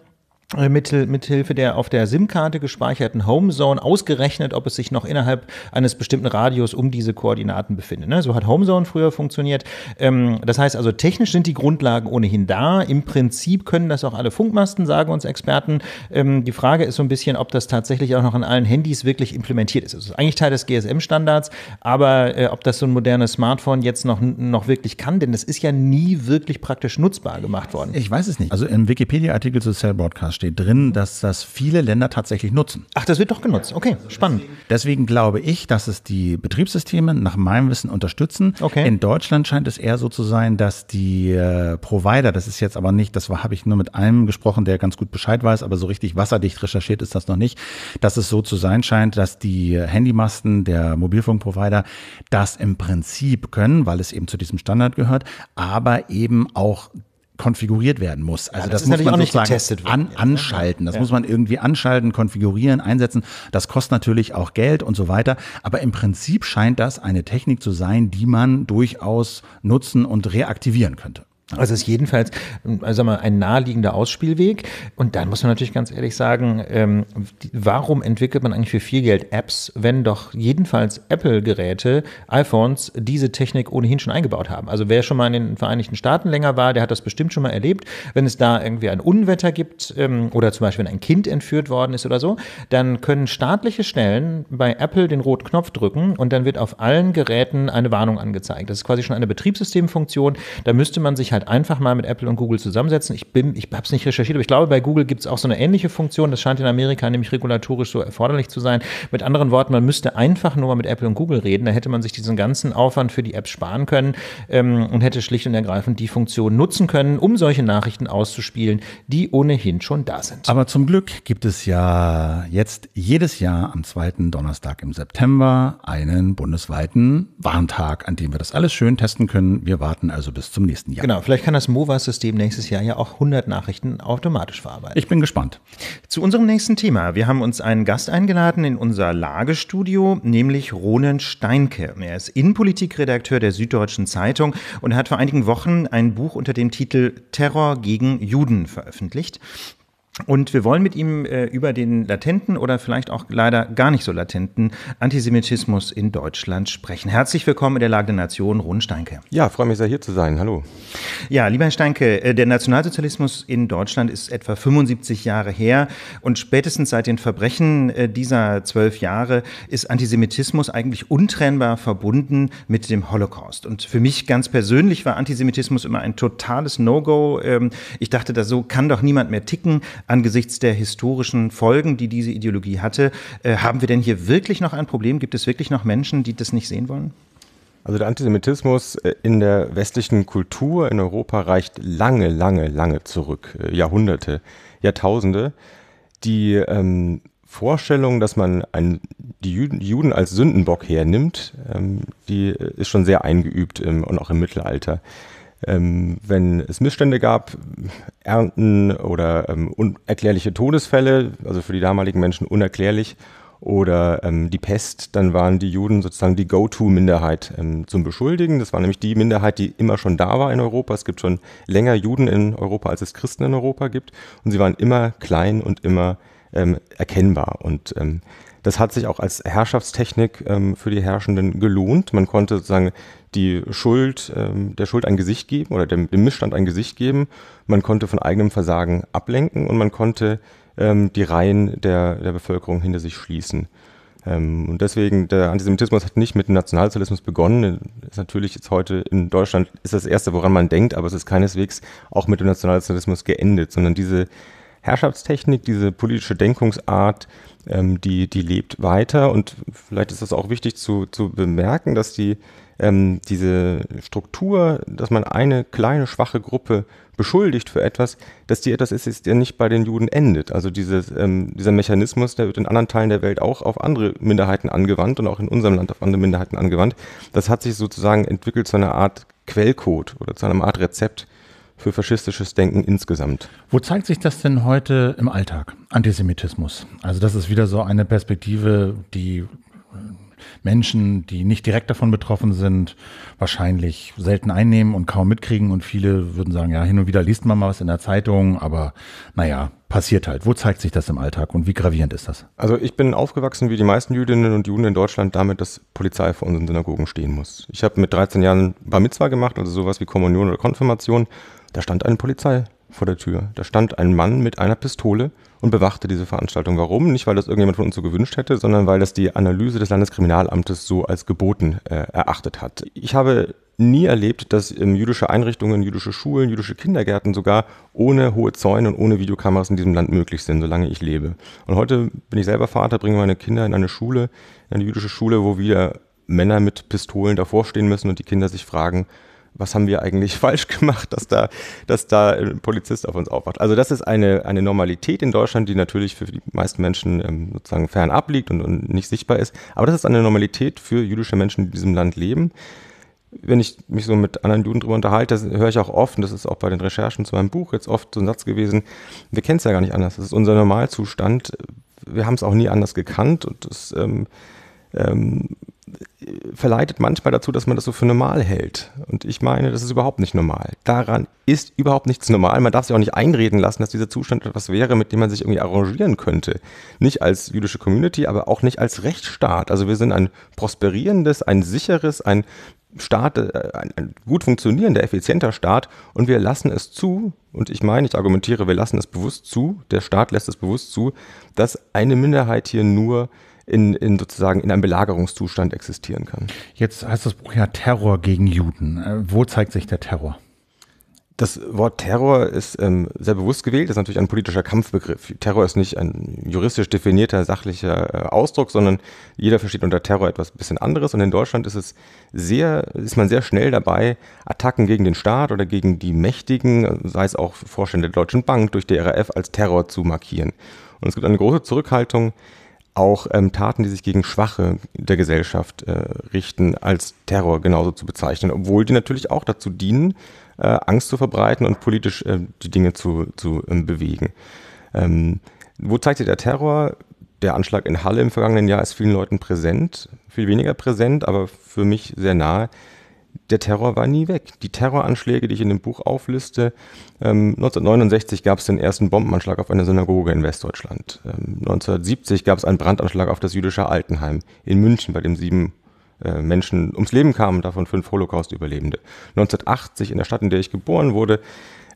Mittel, äh, mithilfe der auf der SIM-Karte gespeicherten Homezone ausgerechnet, ob es sich noch innerhalb eines bestimmten Radius um diese Koordinaten befindet. Ne? So hat Homezone früher funktioniert. Ähm, das heißt also, technisch sind die Grundlagen ohnehin da. Im Prinzip können das auch alle Funkmasten, sagen uns Experten. Ähm, die Frage ist so ein bisschen, ob das tatsächlich auch noch an allen Handys wirklich implementiert ist. Es ist eigentlich Teil des GSM-Standards, aber äh, ob das so ein modernes Smartphone jetzt noch, noch wirklich kann, denn das ist ja nie wirklich praktisch nutzbar gemacht worden. Ich weiß es nicht. Also im Wikipedia-Artikel zu Cell Broadcast steht drin, dass das viele Länder tatsächlich nutzen. Ach, das wird doch genutzt. Okay, spannend. Deswegen glaube ich, dass es die Betriebssysteme nach meinem Wissen unterstützen. Okay. In Deutschland scheint es eher so zu sein, dass die äh, Provider, das ist jetzt aber nicht, das habe ich nur mit einem gesprochen, der ganz gut Bescheid weiß, aber so richtig wasserdicht recherchiert ist das noch nicht, dass es so zu sein scheint, dass die Handymasten der Mobilfunkprovider das im Prinzip können, weil es eben zu diesem Standard gehört, aber eben auch konfiguriert werden muss. Also ja, das, das muss man auch nicht sozusagen an, ne? anschalten. Das ja. muss man irgendwie anschalten, konfigurieren, einsetzen. Das kostet natürlich auch Geld und so weiter. Aber im Prinzip scheint das eine Technik zu sein, die man durchaus nutzen und reaktivieren könnte. Also ist jedenfalls ähm, also mal, ein naheliegender Ausspielweg. Und dann muss man natürlich ganz ehrlich sagen, ähm, warum entwickelt man eigentlich für viel Geld Apps, wenn doch jedenfalls Apple-Geräte, iPhones, diese Technik ohnehin schon eingebaut haben? Also wer schon mal in den Vereinigten Staaten länger war, der hat das bestimmt schon mal erlebt. Wenn es da irgendwie ein Unwetter gibt ähm, oder zum Beispiel wenn ein Kind entführt worden ist oder so, dann können staatliche Stellen bei Apple den roten Knopf drücken und dann wird auf allen Geräten eine Warnung angezeigt. Das ist quasi schon eine Betriebssystemfunktion. Da müsste man sich halt halt einfach mal mit Apple und Google zusammensetzen. Ich bin, ich habe es nicht recherchiert, aber ich glaube, bei Google gibt es auch so eine ähnliche Funktion. Das scheint in Amerika nämlich regulatorisch so erforderlich zu sein. Mit anderen Worten, man müsste einfach nur mal mit Apple und Google reden. Da hätte man sich diesen ganzen Aufwand für die Apps sparen können ähm, und hätte schlicht und ergreifend die Funktion nutzen können, um solche Nachrichten auszuspielen, die ohnehin schon da sind. Aber zum Glück gibt es ja jetzt jedes Jahr am zweiten Donnerstag im September einen bundesweiten Warntag, an dem wir das alles schön testen können. Wir warten also bis zum nächsten Jahr. Genau, Vielleicht kann das mova system nächstes Jahr ja auch 100 Nachrichten automatisch verarbeiten. Ich bin gespannt. Zu unserem nächsten Thema. Wir haben uns einen Gast eingeladen in unser Lagestudio, nämlich Ronen Steinke. Er ist Innenpolitikredakteur der Süddeutschen Zeitung und hat vor einigen Wochen ein Buch unter dem Titel Terror gegen Juden veröffentlicht. Und wir wollen mit ihm äh, über den latenten oder vielleicht auch leider gar nicht so latenten Antisemitismus in Deutschland sprechen. Herzlich willkommen in der Lage der Nation, Ron Steinke. Ja, freue mich sehr, hier zu sein. Hallo. Ja, lieber Herr Steinke, äh, der Nationalsozialismus in Deutschland ist etwa 75 Jahre her. Und spätestens seit den Verbrechen äh, dieser zwölf Jahre ist Antisemitismus eigentlich untrennbar verbunden mit dem Holocaust. Und für mich ganz persönlich war Antisemitismus immer ein totales No-Go. Ähm, ich dachte, da so kann doch niemand mehr ticken angesichts der historischen Folgen, die diese Ideologie hatte. Äh, haben wir denn hier wirklich noch ein Problem? Gibt es wirklich noch Menschen, die das nicht sehen wollen? Also der Antisemitismus äh, in der westlichen Kultur in Europa reicht lange, lange, lange zurück. Äh, Jahrhunderte, Jahrtausende. Die ähm, Vorstellung, dass man ein, die Juden, Juden, als Sündenbock hernimmt, ähm, die ist schon sehr eingeübt im, und auch im Mittelalter ähm, wenn es Missstände gab, Ernten oder ähm, unerklärliche Todesfälle, also für die damaligen Menschen unerklärlich, oder ähm, die Pest, dann waren die Juden sozusagen die Go-To-Minderheit ähm, zum Beschuldigen. Das war nämlich die Minderheit, die immer schon da war in Europa. Es gibt schon länger Juden in Europa, als es Christen in Europa gibt. Und sie waren immer klein und immer ähm, erkennbar. Und ähm, das hat sich auch als Herrschaftstechnik ähm, für die Herrschenden gelohnt. Man konnte sozusagen die Schuld, ähm, der Schuld ein Gesicht geben oder dem, dem Missstand ein Gesicht geben. Man konnte von eigenem Versagen ablenken und man konnte ähm, die Reihen der, der Bevölkerung hinter sich schließen. Ähm, und deswegen, der Antisemitismus hat nicht mit dem Nationalsozialismus begonnen. Ist natürlich jetzt heute in Deutschland ist das Erste, woran man denkt, aber es ist keineswegs auch mit dem Nationalsozialismus geendet, sondern diese Herrschaftstechnik, diese politische Denkungsart, ähm, die, die lebt weiter. Und vielleicht ist das auch wichtig zu, zu bemerken, dass die ähm, diese Struktur, dass man eine kleine, schwache Gruppe beschuldigt für etwas, dass die etwas ist, ja nicht bei den Juden endet. Also dieses, ähm, dieser Mechanismus, der wird in anderen Teilen der Welt auch auf andere Minderheiten angewandt und auch in unserem Land auf andere Minderheiten angewandt. Das hat sich sozusagen entwickelt zu einer Art Quellcode oder zu einer Art Rezept für faschistisches Denken insgesamt. Wo zeigt sich das denn heute im Alltag? Antisemitismus. Also das ist wieder so eine Perspektive, die Menschen, die nicht direkt davon betroffen sind, wahrscheinlich selten einnehmen und kaum mitkriegen. Und viele würden sagen, ja, hin und wieder liest man mal was in der Zeitung, aber naja, passiert halt? Wo zeigt sich das im Alltag und wie gravierend ist das? Also ich bin aufgewachsen wie die meisten Jüdinnen und Juden in Deutschland damit, dass Polizei vor unseren Synagogen stehen muss. Ich habe mit 13 Jahren Bar Mitzwa gemacht, also sowas wie Kommunion oder Konfirmation. Da stand eine Polizei vor der Tür. Da stand ein Mann mit einer Pistole und bewachte diese Veranstaltung. Warum? Nicht, weil das irgendjemand von uns so gewünscht hätte, sondern weil das die Analyse des Landeskriminalamtes so als geboten äh, erachtet hat. Ich habe nie erlebt, dass ähm, jüdische Einrichtungen, jüdische Schulen, jüdische Kindergärten sogar ohne hohe Zäune und ohne Videokameras in diesem Land möglich sind, solange ich lebe. Und heute bin ich selber Vater, bringe meine Kinder in eine Schule, in eine jüdische Schule, wo wieder Männer mit Pistolen davor stehen müssen und die Kinder sich fragen, was haben wir eigentlich falsch gemacht, dass da, dass da ein Polizist auf uns aufwacht. Also das ist eine, eine Normalität in Deutschland, die natürlich für die meisten Menschen ähm, sozusagen fernab liegt und, und nicht sichtbar ist. Aber das ist eine Normalität für jüdische Menschen, die in diesem Land leben. Wenn ich mich so mit anderen Juden drüber unterhalte, höre ich auch oft, und das ist auch bei den Recherchen zu meinem Buch jetzt oft so ein Satz gewesen, wir kennen es ja gar nicht anders. Das ist unser Normalzustand. Wir haben es auch nie anders gekannt und das ähm, ähm, verleitet manchmal dazu, dass man das so für normal hält. Und ich meine, das ist überhaupt nicht normal. Daran ist überhaupt nichts normal. Man darf sich auch nicht einreden lassen, dass dieser Zustand etwas wäre, mit dem man sich irgendwie arrangieren könnte. Nicht als jüdische Community, aber auch nicht als Rechtsstaat. Also wir sind ein prosperierendes, ein sicheres, ein Staat, äh, ein, ein gut funktionierender, effizienter Staat und wir lassen es zu, und ich meine, ich argumentiere, wir lassen es bewusst zu, der Staat lässt es bewusst zu, dass eine Minderheit hier nur in, in sozusagen in einem Belagerungszustand existieren kann. Jetzt heißt das Buch ja Terror gegen Juden. Äh, wo zeigt sich der Terror? Das Wort Terror ist ähm, sehr bewusst gewählt, das ist natürlich ein politischer Kampfbegriff. Terror ist nicht ein juristisch definierter, sachlicher äh, Ausdruck, sondern jeder versteht unter Terror etwas bisschen anderes. Und in Deutschland ist es sehr, ist man sehr schnell dabei, Attacken gegen den Staat oder gegen die Mächtigen, sei es auch Vorstände der Deutschen Bank durch die RAF, als Terror zu markieren. Und es gibt eine große Zurückhaltung auch ähm, Taten, die sich gegen Schwache der Gesellschaft äh, richten, als Terror genauso zu bezeichnen, obwohl die natürlich auch dazu dienen, äh, Angst zu verbreiten und politisch äh, die Dinge zu, zu ähm, bewegen. Ähm, wo zeigt sich der Terror? Der Anschlag in Halle im vergangenen Jahr ist vielen Leuten präsent, viel weniger präsent, aber für mich sehr nahe der Terror war nie weg. Die Terroranschläge, die ich in dem Buch aufliste, ähm, 1969 gab es den ersten Bombenanschlag auf eine Synagoge in Westdeutschland. Ähm, 1970 gab es einen Brandanschlag auf das jüdische Altenheim in München, bei dem sieben äh, Menschen ums Leben kamen, davon fünf Holocaust-Überlebende. 1980 in der Stadt, in der ich geboren wurde,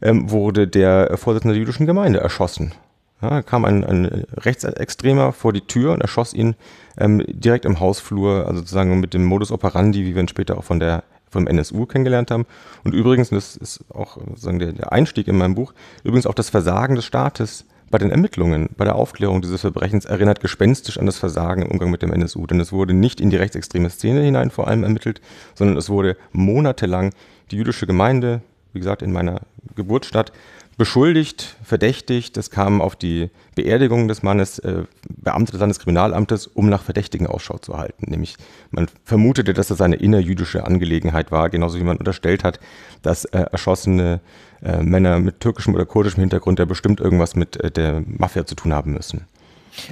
ähm, wurde der Vorsitzende der jüdischen Gemeinde erschossen. Ja, kam ein, ein, Rechtsextremer vor die Tür und erschoss ihn ähm, direkt im Hausflur, also sozusagen mit dem Modus operandi, wie wir ihn später auch von der vom NSU kennengelernt haben. Und übrigens, das ist auch sagen der, der Einstieg in meinem Buch, übrigens auch das Versagen des Staates bei den Ermittlungen, bei der Aufklärung dieses Verbrechens erinnert gespenstisch an das Versagen im Umgang mit dem NSU, denn es wurde nicht in die rechtsextreme Szene hinein vor allem ermittelt, sondern es wurde monatelang die jüdische Gemeinde, wie gesagt, in meiner Geburtsstadt beschuldigt, verdächtigt. Es kam auf die Beerdigung des Mannes äh, Beamte des Landeskriminalamtes, um nach Verdächtigen Ausschau zu halten. Nämlich man vermutete, dass das eine innerjüdische Angelegenheit war, genauso wie man unterstellt hat, dass äh, erschossene äh, Männer mit türkischem oder kurdischem Hintergrund ja bestimmt irgendwas mit äh, der Mafia zu tun haben müssen.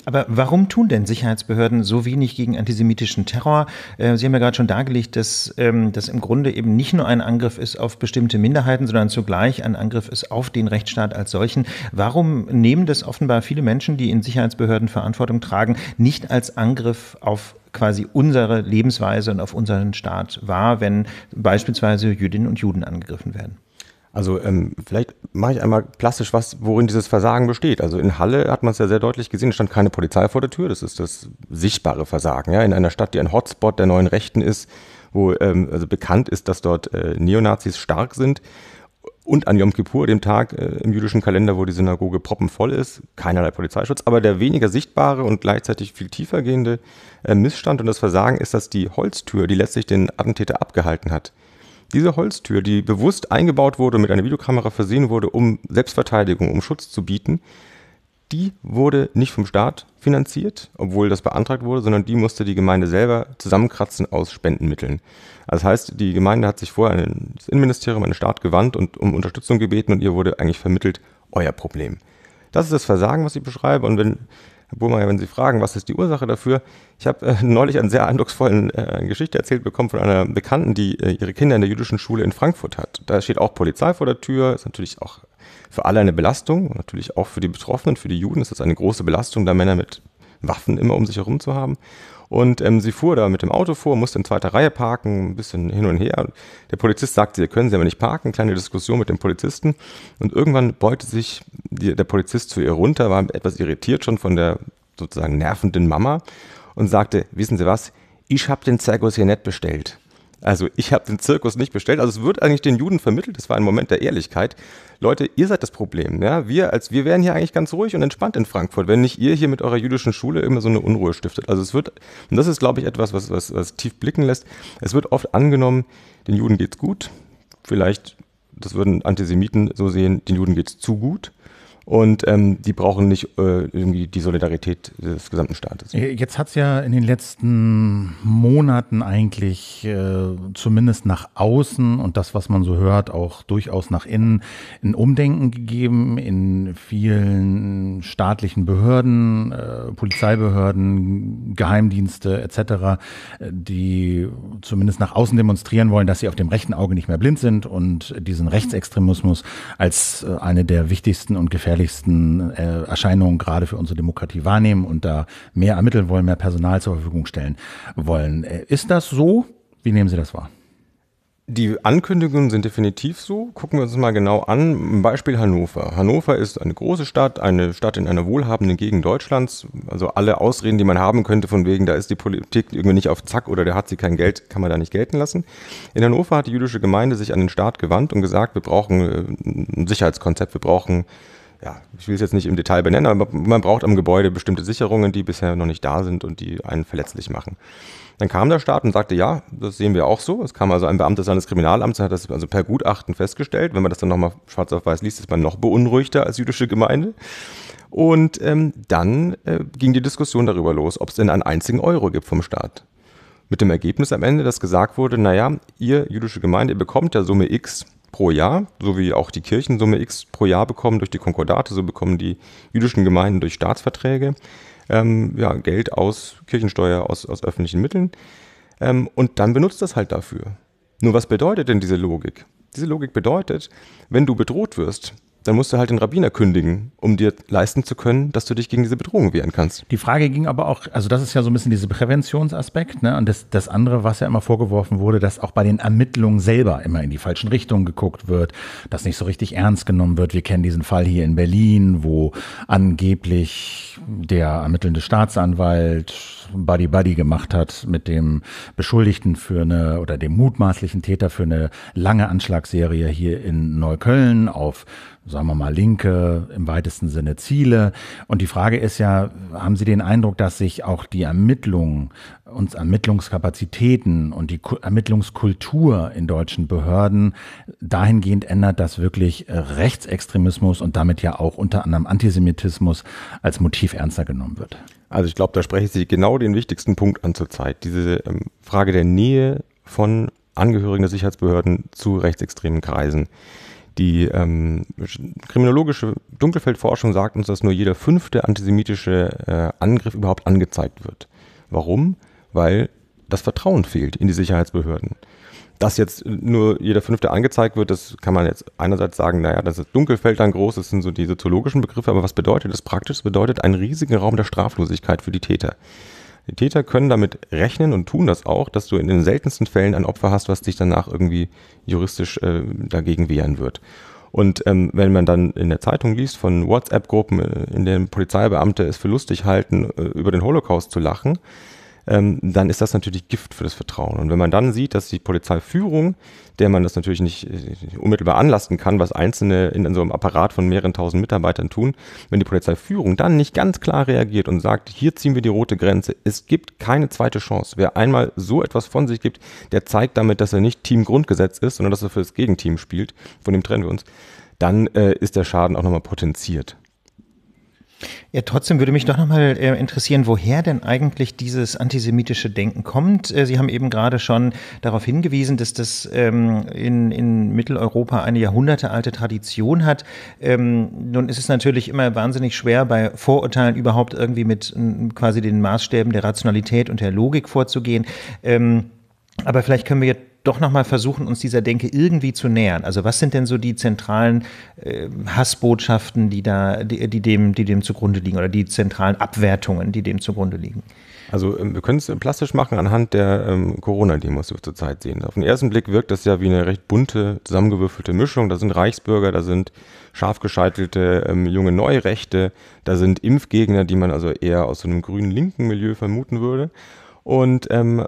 Aber warum tun denn Sicherheitsbehörden so wenig gegen antisemitischen Terror? Äh, Sie haben ja gerade schon dargelegt, dass ähm, das im Grunde eben nicht nur ein Angriff ist auf bestimmte Minderheiten, sondern zugleich ein Angriff ist auf den Rechtsstaat als solchen. Warum nehmen das offenbar viele Menschen, die in Sicherheitsbehörden Verantwortung tragen, nicht als Angriff auf quasi unsere Lebensweise und auf unseren Staat wahr, wenn beispielsweise Jüdinnen und Juden angegriffen werden? Also ähm, vielleicht mache ich einmal klassisch, was, worin dieses Versagen besteht. Also in Halle hat man es ja sehr deutlich gesehen, stand keine Polizei vor der Tür. Das ist das sichtbare Versagen. Ja? In einer Stadt, die ein Hotspot der neuen Rechten ist, wo ähm, also bekannt ist, dass dort äh, Neonazis stark sind. Und an Yom Kippur, dem Tag äh, im jüdischen Kalender, wo die Synagoge proppenvoll ist, keinerlei Polizeischutz. Aber der weniger sichtbare und gleichzeitig viel tiefer gehende äh, Missstand und das Versagen ist, dass die Holztür, die letztlich den Attentäter abgehalten hat, diese Holztür, die bewusst eingebaut wurde, und mit einer Videokamera versehen wurde, um Selbstverteidigung, um Schutz zu bieten, die wurde nicht vom Staat finanziert, obwohl das beantragt wurde, sondern die musste die Gemeinde selber zusammenkratzen aus Spendenmitteln. das heißt, die Gemeinde hat sich vorher an das Innenministerium, an den Staat gewandt und um Unterstützung gebeten und ihr wurde eigentlich vermittelt, euer Problem. Das ist das Versagen, was ich beschreibe und wenn Herr Burmeier, wenn Sie fragen, was ist die Ursache dafür? Ich habe äh, neulich eine sehr eindrucksvolle äh, Geschichte erzählt bekommen von einer Bekannten, die äh, ihre Kinder in der jüdischen Schule in Frankfurt hat. Da steht auch Polizei vor der Tür, ist natürlich auch für alle eine Belastung und natürlich auch für die Betroffenen, für die Juden ist das eine große Belastung, da Männer mit Waffen immer um sich herum zu haben. Und ähm, sie fuhr da mit dem Auto vor, musste in zweiter Reihe parken, ein bisschen hin und her. Der Polizist sagte, sie können Sie aber nicht parken. Kleine Diskussion mit dem Polizisten. Und irgendwann beugte sich die, der Polizist zu ihr runter, war etwas irritiert schon von der sozusagen nervenden Mama und sagte, wissen Sie was, ich habe den Zergos hier nicht bestellt. Also ich habe den Zirkus nicht bestellt. Also es wird eigentlich den Juden vermittelt. Das war ein Moment der Ehrlichkeit. Leute, ihr seid das Problem. Ja? Wir, als, wir wären hier eigentlich ganz ruhig und entspannt in Frankfurt, wenn nicht ihr hier mit eurer jüdischen Schule immer so eine Unruhe stiftet. Also es wird, und das ist, glaube ich, etwas, was, was, was tief blicken lässt. Es wird oft angenommen, den Juden geht's gut. Vielleicht, das würden Antisemiten so sehen, den Juden geht's zu gut und ähm, die brauchen nicht äh, irgendwie die Solidarität des gesamten Staates. Äh, jetzt hat es ja in den letzten Monaten eigentlich äh, zumindest nach außen und das, was man so hört, auch durchaus nach innen ein Umdenken gegeben in vielen staatlichen Behörden, äh, Polizeibehörden, Geheimdienste etc., die zumindest nach außen demonstrieren wollen, dass sie auf dem rechten Auge nicht mehr blind sind und diesen Rechtsextremismus als äh, eine der wichtigsten und gefährlichsten gefährlichsten äh, Erscheinungen gerade für unsere Demokratie wahrnehmen und da mehr ermitteln wollen, mehr Personal zur Verfügung stellen wollen. Äh, ist das so? Wie nehmen Sie das wahr? Die Ankündigungen sind definitiv so. Gucken wir uns mal genau an. Beispiel Hannover. Hannover ist eine große Stadt, eine Stadt in einer wohlhabenden Gegend Deutschlands. Also alle Ausreden, die man haben könnte, von wegen, da ist die Politik irgendwie nicht auf Zack oder der hat sie kein Geld, kann man da nicht gelten lassen. In Hannover hat die jüdische Gemeinde sich an den Staat gewandt und gesagt, wir brauchen äh, ein Sicherheitskonzept, wir brauchen ja, ich will es jetzt nicht im Detail benennen, aber man braucht am Gebäude bestimmte Sicherungen, die bisher noch nicht da sind und die einen verletzlich machen. Dann kam der Staat und sagte, ja, das sehen wir auch so. Es kam also ein Beamter des Landeskriminalamts, hat das also per Gutachten festgestellt. Wenn man das dann nochmal schwarz auf weiß liest, ist man noch beunruhigter als jüdische Gemeinde. Und ähm, dann äh, ging die Diskussion darüber los, ob es denn einen einzigen Euro gibt vom Staat. Mit dem Ergebnis am Ende, dass gesagt wurde, naja, ihr jüdische Gemeinde, ihr bekommt ja Summe X pro Jahr, so wie auch die Kirchen Summe X pro Jahr bekommen durch die Konkordate, so bekommen die jüdischen Gemeinden durch Staatsverträge ähm, ja, Geld aus Kirchensteuer, aus, aus öffentlichen Mitteln. Ähm, und dann benutzt das halt dafür. Nur was bedeutet denn diese Logik? Diese Logik bedeutet, wenn du bedroht wirst, dann musst du halt den Rabbiner kündigen, um dir leisten zu können, dass du dich gegen diese Bedrohung wehren kannst. Die Frage ging aber auch, also das ist ja so ein bisschen dieser Präventionsaspekt, ne? Und das, das andere, was ja immer vorgeworfen wurde, dass auch bei den Ermittlungen selber immer in die falschen Richtungen geguckt wird, dass nicht so richtig ernst genommen wird. Wir kennen diesen Fall hier in Berlin, wo angeblich der ermittelnde Staatsanwalt Buddy Buddy gemacht hat mit dem Beschuldigten für eine oder dem mutmaßlichen Täter für eine lange Anschlagsserie hier in Neukölln auf, sagen wir mal, linke, im weitesten Sinne Ziele. Und die Frage ist ja, haben Sie den Eindruck, dass sich auch die Ermittlungen, und Ermittlungskapazitäten und die Ermittlungskultur in deutschen Behörden dahingehend ändert, dass wirklich Rechtsextremismus und damit ja auch unter anderem Antisemitismus als Motiv ernster genommen wird? Also ich glaube, da spreche ich Sie genau den wichtigsten Punkt an zurzeit. Diese ähm, Frage der Nähe von Angehörigen der Sicherheitsbehörden zu rechtsextremen Kreisen. Die ähm, kriminologische Dunkelfeldforschung sagt uns, dass nur jeder fünfte antisemitische äh, Angriff überhaupt angezeigt wird. Warum? Weil das Vertrauen fehlt in die Sicherheitsbehörden. Dass jetzt nur jeder fünfte angezeigt wird, das kann man jetzt einerseits sagen, naja, das ist Dunkelfeld dann groß, das sind so diese zoologischen Begriffe, aber was bedeutet das praktisch? Das bedeutet einen riesigen Raum der Straflosigkeit für die Täter. Die Täter können damit rechnen und tun das auch, dass du in den seltensten Fällen ein Opfer hast, was dich danach irgendwie juristisch äh, dagegen wehren wird. Und ähm, wenn man dann in der Zeitung liest von WhatsApp-Gruppen, äh, in denen Polizeibeamte es für lustig halten, äh, über den Holocaust zu lachen, ähm, dann ist das natürlich Gift für das Vertrauen. Und wenn man dann sieht, dass die Polizeiführung, der man das natürlich nicht äh, unmittelbar anlasten kann, was Einzelne in, in so einem Apparat von mehreren tausend Mitarbeitern tun, wenn die Polizeiführung dann nicht ganz klar reagiert und sagt, hier ziehen wir die rote Grenze, es gibt keine zweite Chance. Wer einmal so etwas von sich gibt, der zeigt damit, dass er nicht Team Grundgesetz ist, sondern dass er für das Gegenteam spielt, von dem trennen wir uns, dann äh, ist der Schaden auch nochmal potenziert. Ja, trotzdem würde mich doch nochmal äh, interessieren, woher denn eigentlich dieses antisemitische Denken kommt. Äh, Sie haben eben gerade schon darauf hingewiesen, dass das ähm, in, in Mitteleuropa eine jahrhundertealte Tradition hat. Ähm, nun ist es natürlich immer wahnsinnig schwer, bei Vorurteilen überhaupt irgendwie mit m, quasi den Maßstäben der Rationalität und der Logik vorzugehen. Ähm, aber vielleicht können wir jetzt doch nochmal versuchen, uns dieser Denke irgendwie zu nähern. Also was sind denn so die zentralen äh, Hassbotschaften, die da, die, die, dem, die dem zugrunde liegen oder die zentralen Abwertungen, die dem zugrunde liegen? Also ähm, wir können es äh, plastisch machen anhand der ähm, Corona-Demos, die wir zurzeit sehen. Auf den ersten Blick wirkt das ja wie eine recht bunte, zusammengewürfelte Mischung. Da sind Reichsbürger, da sind scharf gescheitelte ähm, junge Neurechte, da sind Impfgegner, die man also eher aus so einem grünen linken Milieu vermuten würde und ähm,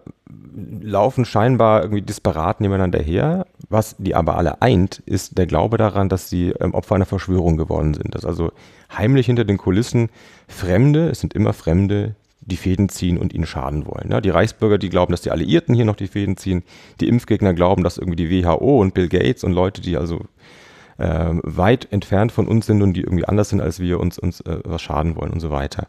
laufen scheinbar irgendwie disparat nebeneinander her. Was die aber alle eint, ist der Glaube daran, dass sie ähm, Opfer einer Verschwörung geworden sind. Dass also heimlich hinter den Kulissen Fremde, es sind immer Fremde, die Fäden ziehen und ihnen schaden wollen. Ja, ne? die Reichsbürger, die glauben, dass die Alliierten hier noch die Fäden ziehen. Die Impfgegner glauben, dass irgendwie die WHO und Bill Gates und Leute, die also äh, weit entfernt von uns sind und die irgendwie anders sind als wir, uns, uns äh, was schaden wollen und so weiter.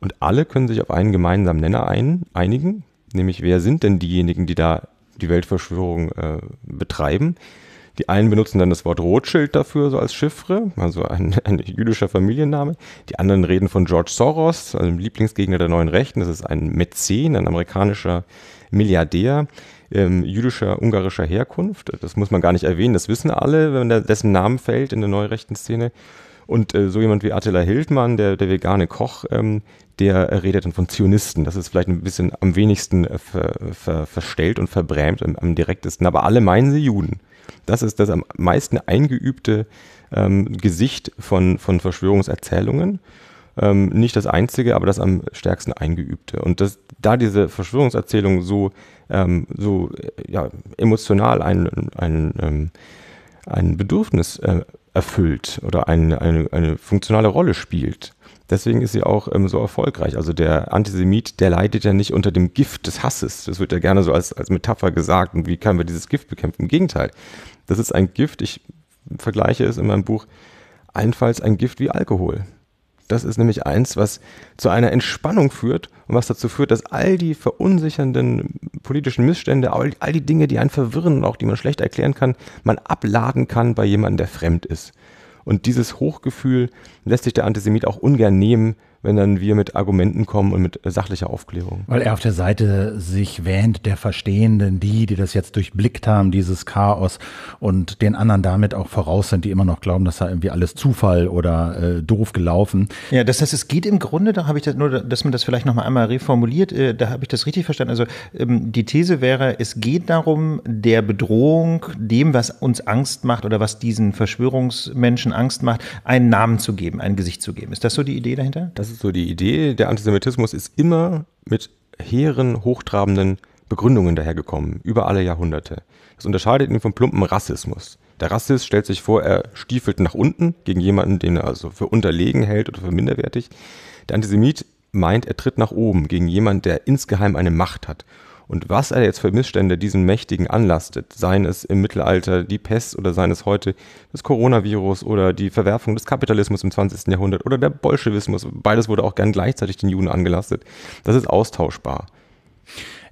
Und alle können sich auf einen gemeinsamen Nenner ein, einigen, nämlich wer sind denn diejenigen, die da die Weltverschwörung äh, betreiben. Die einen benutzen dann das Wort Rothschild dafür, so als Chiffre, also ein, ein jüdischer Familienname. Die anderen reden von George Soros, also dem Lieblingsgegner der neuen Rechten. Das ist ein Mäzen, ein amerikanischer Milliardär ähm, jüdischer, ungarischer Herkunft. Das muss man gar nicht erwähnen, das wissen alle, wenn der, dessen Namen fällt in der neurechten Szene. Und äh, so jemand wie Attila Hildmann, der, der vegane Koch, ähm, der redet dann von Zionisten. Das ist vielleicht ein bisschen am wenigsten äh, ver, ver, verstellt und verbrämt, am, am, direktesten. Aber alle meinen sie Juden. Das ist das am meisten eingeübte ähm, Gesicht von, von Verschwörungserzählungen. Ähm, nicht das einzige, aber das am stärksten eingeübte. Und das, da diese Verschwörungserzählung so, ähm, so äh, ja, emotional ein, ein, ähm, ein Bedürfnis äh, erfüllt oder ein, eine, eine funktionale Rolle spielt, Deswegen ist sie auch ähm, so erfolgreich. Also der Antisemit, der leidet ja nicht unter dem Gift des Hasses. Das wird ja gerne so als, als Metapher gesagt. Und wie können wir dieses Gift bekämpfen? Im Gegenteil. Das ist ein Gift. Ich vergleiche es in meinem Buch allenfalls ein Gift wie Alkohol. Das ist nämlich eins, was zu einer Entspannung führt und was dazu führt, dass all die verunsichernden politischen Missstände, all, all die Dinge, die einen verwirren und auch die man schlecht erklären kann, man abladen kann bei jemandem, der fremd ist. Und dieses Hochgefühl lässt sich der Antisemit auch ungern nehmen, wenn dann wir mit Argumenten kommen und mit äh, sachlicher Aufklärung. Weil er auf der Seite sich wähnt der Verstehenden, die, die das jetzt durchblickt haben, dieses Chaos und den anderen damit auch voraus sind, die immer noch glauben, dass da irgendwie alles Zufall oder äh, doof gelaufen. Ja, das heißt, es geht im Grunde, da habe ich das nur, dass man das vielleicht nochmal einmal reformuliert, äh, da habe ich das richtig verstanden. Also ähm, die These wäre, es geht darum, der Bedrohung, dem, was uns Angst macht oder was diesen Verschwörungsmenschen Angst macht, einen Namen zu geben, ein Gesicht zu geben. Ist das so die Idee dahinter? Das ist so die Idee, der Antisemitismus ist immer mit hehren, hochtrabenden Begründungen dahergekommen, über alle Jahrhunderte. Das unterscheidet ihn vom plumpen Rassismus. Der Rassist stellt sich vor, er stiefelt nach unten gegen jemanden, den er also für unterlegen hält oder für minderwertig. Der Antisemit meint, er tritt nach oben gegen jemanden, der insgeheim eine Macht hat und was er jetzt für Missstände diesen Mächtigen anlastet, seien es im Mittelalter die Pest oder seien es heute das Coronavirus oder die Verwerfung des Kapitalismus im 20. Jahrhundert oder der Bolschewismus, beides wurde auch gern gleichzeitig den Juden angelastet, das ist austauschbar.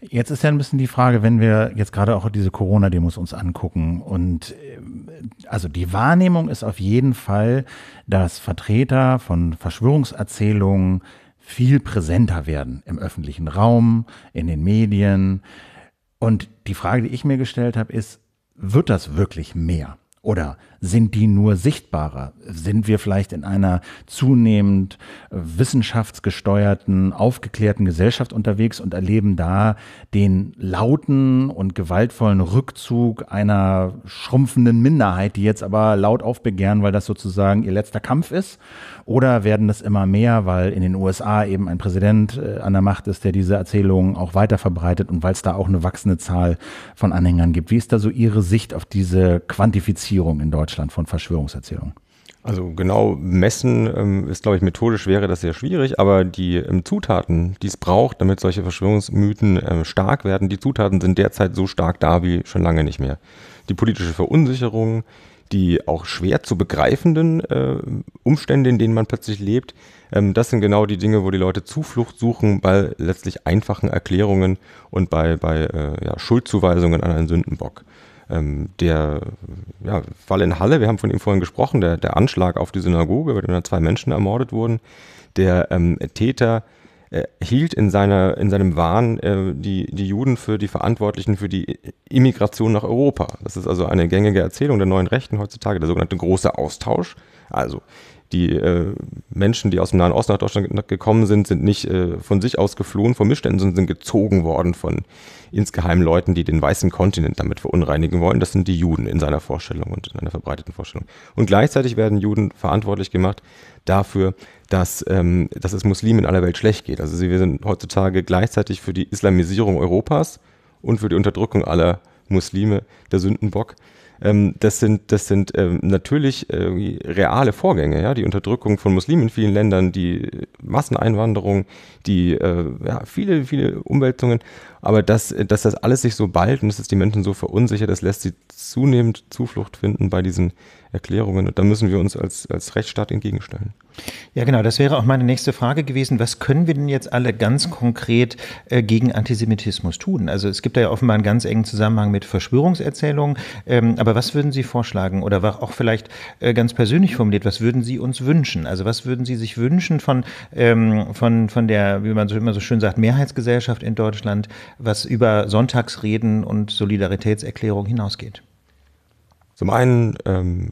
Jetzt ist ja ein bisschen die Frage, wenn wir jetzt gerade auch diese Corona-Demos uns angucken und ähm, also die Wahrnehmung ist auf jeden Fall, dass Vertreter von Verschwörungserzählungen viel präsenter werden im öffentlichen Raum, in den Medien. Und die Frage, die ich mir gestellt habe, ist, wird das wirklich mehr? Oder sind die nur sichtbarer? Sind wir vielleicht in einer zunehmend äh, wissenschaftsgesteuerten, aufgeklärten Gesellschaft unterwegs und erleben da den lauten und gewaltvollen Rückzug einer schrumpfenden Minderheit, die jetzt aber laut aufbegehren, weil das sozusagen ihr letzter Kampf ist? Oder werden das immer mehr, weil in den USA eben ein Präsident äh, an der Macht ist, der diese Erzählungen auch weiter verbreitet und weil es da auch eine wachsende Zahl von Anhängern gibt? Wie ist da so Ihre Sicht auf diese Quantifizierung in Deutschland? Deutschland von Verschwörungserzählungen? Also genau messen ähm, ist, glaube ich, methodisch wäre das sehr schwierig, aber die ähm, Zutaten, die es braucht, damit solche Verschwörungsmythen ähm, stark werden, die Zutaten sind derzeit so stark da wie schon lange nicht mehr. Die politische Verunsicherung, die auch schwer zu begreifenden äh, Umstände, in denen man plötzlich lebt, ähm, das sind genau die Dinge, wo die Leute Zuflucht suchen bei letztlich einfachen Erklärungen und bei, bei äh, ja, Schuldzuweisungen an einen Sündenbock. Ähm, der ja, Fall in Halle, wir haben von ihm vorhin gesprochen, der, der Anschlag auf die Synagoge, bei dem da zwei Menschen ermordet wurden, der ähm, Täter äh, hielt in, seiner, in seinem Wahn äh, die, die Juden für die Verantwortlichen für die Immigration nach Europa. Das ist also eine gängige Erzählung der neuen Rechten heutzutage, der sogenannte große Austausch. Also die äh, Menschen, die aus dem Nahen Osten nach Deutschland gekommen sind, sind nicht äh, von sich aus geflohen vor Missständen, sondern sind gezogen worden von insgeheim Leuten, die den weißen Kontinent damit verunreinigen wollen. Das sind die Juden in seiner Vorstellung und in einer verbreiteten Vorstellung. Und gleichzeitig werden Juden verantwortlich gemacht dafür, dass, ähm, dass es Muslimen in aller Welt schlecht geht. Also wir sind heutzutage gleichzeitig für die Islamisierung Europas und für die Unterdrückung aller Muslime der Sündenbock. Ähm, das sind, das sind ähm, natürlich äh, reale Vorgänge, ja, die Unterdrückung von Muslimen in vielen Ländern, die Masseneinwanderung, die äh, ja, viele, viele Umwälzungen. Aber dass, dass das alles sich so bald und dass es die Menschen so verunsichert, das lässt sie zunehmend Zuflucht finden bei diesen Erklärungen. Und da müssen wir uns als, als Rechtsstaat entgegenstellen. Ja, genau. Das wäre auch meine nächste Frage gewesen. Was können wir denn jetzt alle ganz konkret äh, gegen Antisemitismus tun? Also es gibt da ja offenbar einen ganz engen Zusammenhang mit Verschwörungserzählungen. Ähm, aber was würden Sie vorschlagen oder auch vielleicht äh, ganz persönlich formuliert, was würden Sie uns wünschen? Also was würden Sie sich wünschen von, ähm, von, von der, wie man so immer so schön sagt, Mehrheitsgesellschaft in Deutschland, was über Sonntagsreden und Solidaritätserklärungen hinausgeht? Zum einen ähm,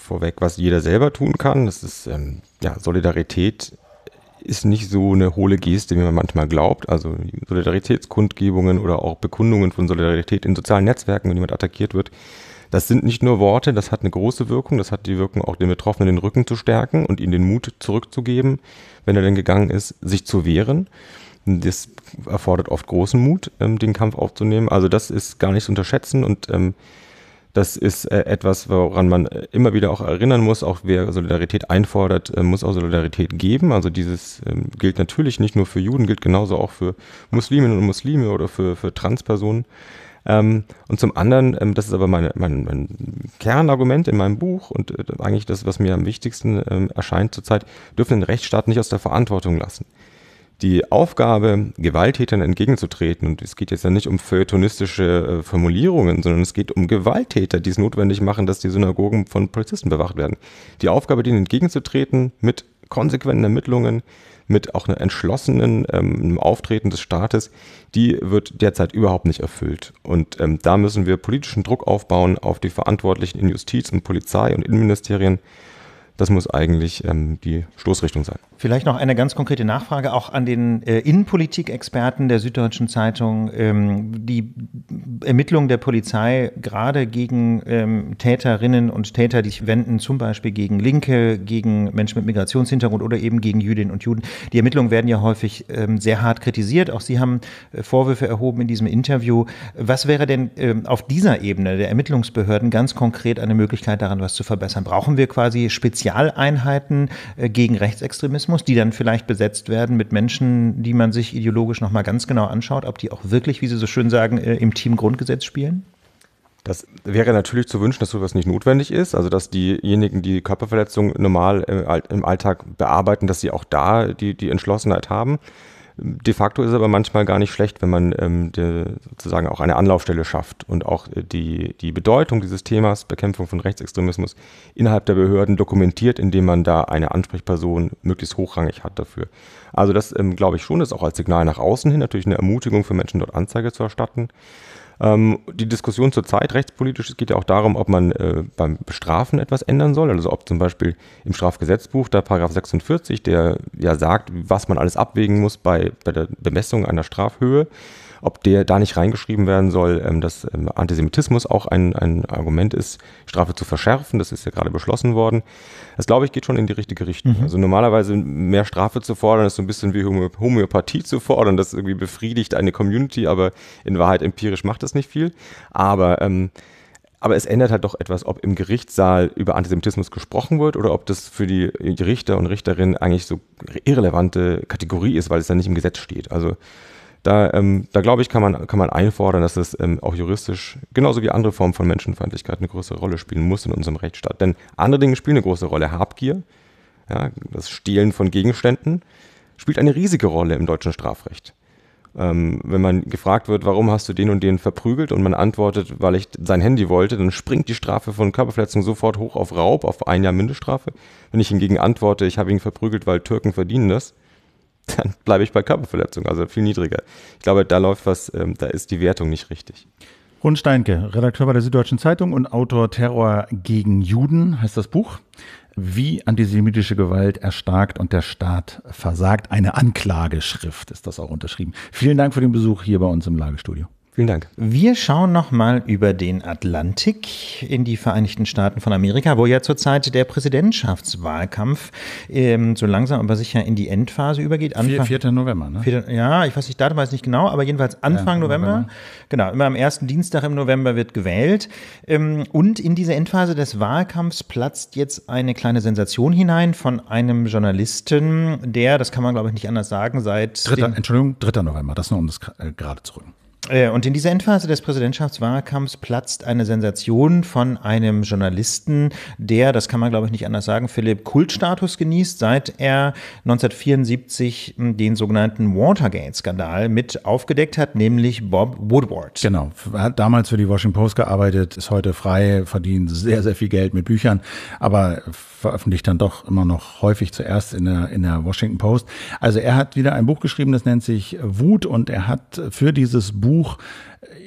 vorweg, was jeder selber tun kann, das ist ähm, ja, Solidarität ist nicht so eine hohle Geste, wie man manchmal glaubt. Also Solidaritätskundgebungen oder auch Bekundungen von Solidarität in sozialen Netzwerken, wenn jemand attackiert wird, das sind nicht nur Worte, das hat eine große Wirkung. Das hat die Wirkung, auch den Betroffenen den Rücken zu stärken und ihnen den Mut zurückzugeben, wenn er denn gegangen ist, sich zu wehren. Das erfordert oft großen Mut, ähm, den Kampf aufzunehmen. Also das ist gar nicht zu unterschätzen und ähm, das ist äh, etwas, woran man äh, immer wieder auch erinnern muss. Auch wer Solidarität einfordert, äh, muss auch Solidarität geben. Also dieses äh, gilt natürlich nicht nur für Juden, gilt genauso auch für Musliminnen und Muslime oder für, für Transpersonen. Ähm, und zum anderen, ähm, das ist aber meine, mein, mein, Kernargument in meinem Buch und äh, eigentlich das, was mir am wichtigsten ähm, erscheint zurzeit, dürfen den Rechtsstaat nicht aus der Verantwortung lassen die Aufgabe, Gewalttätern entgegenzutreten. Und es geht jetzt ja nicht um feuilletonistische äh, Formulierungen, sondern es geht um Gewalttäter, die es notwendig machen, dass die Synagogen von Polizisten bewacht werden. Die Aufgabe, denen entgegenzutreten mit konsequenten Ermittlungen, mit auch einem entschlossenen ähm, Auftreten des Staates, die wird derzeit überhaupt nicht erfüllt. Und ähm, da müssen wir politischen Druck aufbauen auf die Verantwortlichen in Justiz und Polizei und Innenministerien, das muss eigentlich ähm, die Stoßrichtung sein. Vielleicht noch eine ganz konkrete Nachfrage auch an den äh, Innenpolitik-Experten der Süddeutschen Zeitung. Ähm, die Ermittlungen der Polizei gerade gegen ähm, Täterinnen und Täter, die sich wenden, zum Beispiel gegen Linke, gegen Menschen mit Migrationshintergrund oder eben gegen Jüdinnen und Juden. Die Ermittlungen werden ja häufig ähm, sehr hart kritisiert. Auch Sie haben äh, Vorwürfe erhoben in diesem Interview. Was wäre denn ähm, auf dieser Ebene der Ermittlungsbehörden ganz konkret eine Möglichkeit daran, was zu verbessern? Brauchen wir quasi speziell Spezialeinheiten äh, gegen Rechtsextremismus, die dann vielleicht besetzt werden mit Menschen, die man sich ideologisch nochmal ganz genau anschaut, ob die auch wirklich, wie Sie so schön sagen, äh, im Team Grundgesetz spielen? Das wäre natürlich zu wünschen, dass sowas nicht notwendig ist, also dass diejenigen, die Körperverletzungen normal äh, im Alltag bearbeiten, dass sie auch da die, die Entschlossenheit haben. De facto ist es aber manchmal gar nicht schlecht, wenn man ähm, de, sozusagen auch eine Anlaufstelle schafft und auch äh, die, die Bedeutung dieses Themas Bekämpfung von Rechtsextremismus innerhalb der Behörden dokumentiert, indem man da eine Ansprechperson möglichst hochrangig hat dafür. Also das ähm, glaube ich schon, ist auch als Signal nach außen hin natürlich eine Ermutigung für Menschen, dort Anzeige zu erstatten. Ähm, die Diskussion zurzeit rechtspolitisch, es geht ja auch darum, ob man äh, beim Bestrafen etwas ändern soll. Also ob zum Beispiel im Strafgesetzbuch, da Paragraph 46, der ja sagt, was man alles abwägen muss bei, bei der Bemessung einer Strafhöhe, ob der da nicht reingeschrieben werden soll, ähm, dass ähm, Antisemitismus auch ein, ein Argument ist, Strafe zu verschärfen. Das ist ja gerade beschlossen worden. Das, glaube ich, geht schon in die richtige Richtung. Mhm. Also normalerweise mehr Strafe zu fordern, ist so ein bisschen wie Homö Homöopathie zu fordern. Das irgendwie befriedigt eine Community, aber in Wahrheit empirisch macht das nicht viel. Aber ähm, aber es ändert halt doch etwas, ob im Gerichtssaal über Antisemitismus gesprochen wird oder ob das für die, Richter und Richterinnen eigentlich so irrelevante Kategorie ist, weil es dann nicht im Gesetz steht. Also da, ähm, da glaube ich, kann man, kann man einfordern, dass es ähm, auch juristisch, genauso wie andere Formen von Menschenfeindlichkeit, eine große Rolle spielen muss in unserem Rechtsstaat. Denn andere Dinge spielen eine große Rolle. Habgier, ja, das Stehlen von Gegenständen, spielt eine riesige Rolle im deutschen Strafrecht. Ähm, wenn man gefragt wird, warum hast du den und den verprügelt und man antwortet, weil ich sein Handy wollte, dann springt die Strafe von Körperverletzung sofort hoch auf Raub, auf ein Jahr Mindeststrafe. Wenn ich hingegen antworte, ich habe ihn verprügelt, weil Türken verdienen das, dann bleibe ich bei Körperverletzung, also viel niedriger. Ich glaube, da läuft was, ähm, da ist die Wertung nicht richtig. Rund Steinke, Redakteur bei der Süddeutschen Zeitung und Autor Terror gegen Juden, heißt das Buch. Wie antisemitische Gewalt erstarkt und der Staat versagt. Eine Anklageschrift ist das auch unterschrieben. Vielen Dank für den Besuch hier bei uns im Lagestudio. Vielen Dank. Wir schauen nochmal über den Atlantik in die Vereinigten Staaten von Amerika, wo ja zurzeit der Präsidentschaftswahlkampf ähm, so langsam aber sicher in die Endphase übergeht. Anfang, 4. November, ne? 4. ja, ich weiß nicht, Datum weiß nicht genau, aber jedenfalls Anfang ja, November, November, Genau, immer am ersten Dienstag im November wird gewählt. Ähm, und in diese Endphase des Wahlkampfs platzt jetzt eine kleine Sensation hinein von einem Journalisten, der, das kann man glaube ich nicht anders sagen, seit. Dritter, Entschuldigung, 3. November, das nur um das äh, gerade zu rücken. Äh, und in dieser Endphase des Präsidentschaftswahlkampfs platzt eine Sensation von einem Journalisten, der, das kann man glaube ich nicht anders sagen, Philipp Kultstatus genießt, seit er 1974 hm, den sogenannten Watergate-Skandal mit aufgedeckt hat, nämlich Bob Woodward. Genau, er hat damals für die Washington Post gearbeitet, ist heute frei, verdient sehr, sehr viel Geld mit Büchern, aber veröffentlicht dann doch immer noch häufig zuerst in der, in der Washington Post. Also er hat wieder ein Buch geschrieben, das nennt sich Wut und er hat für dieses Buch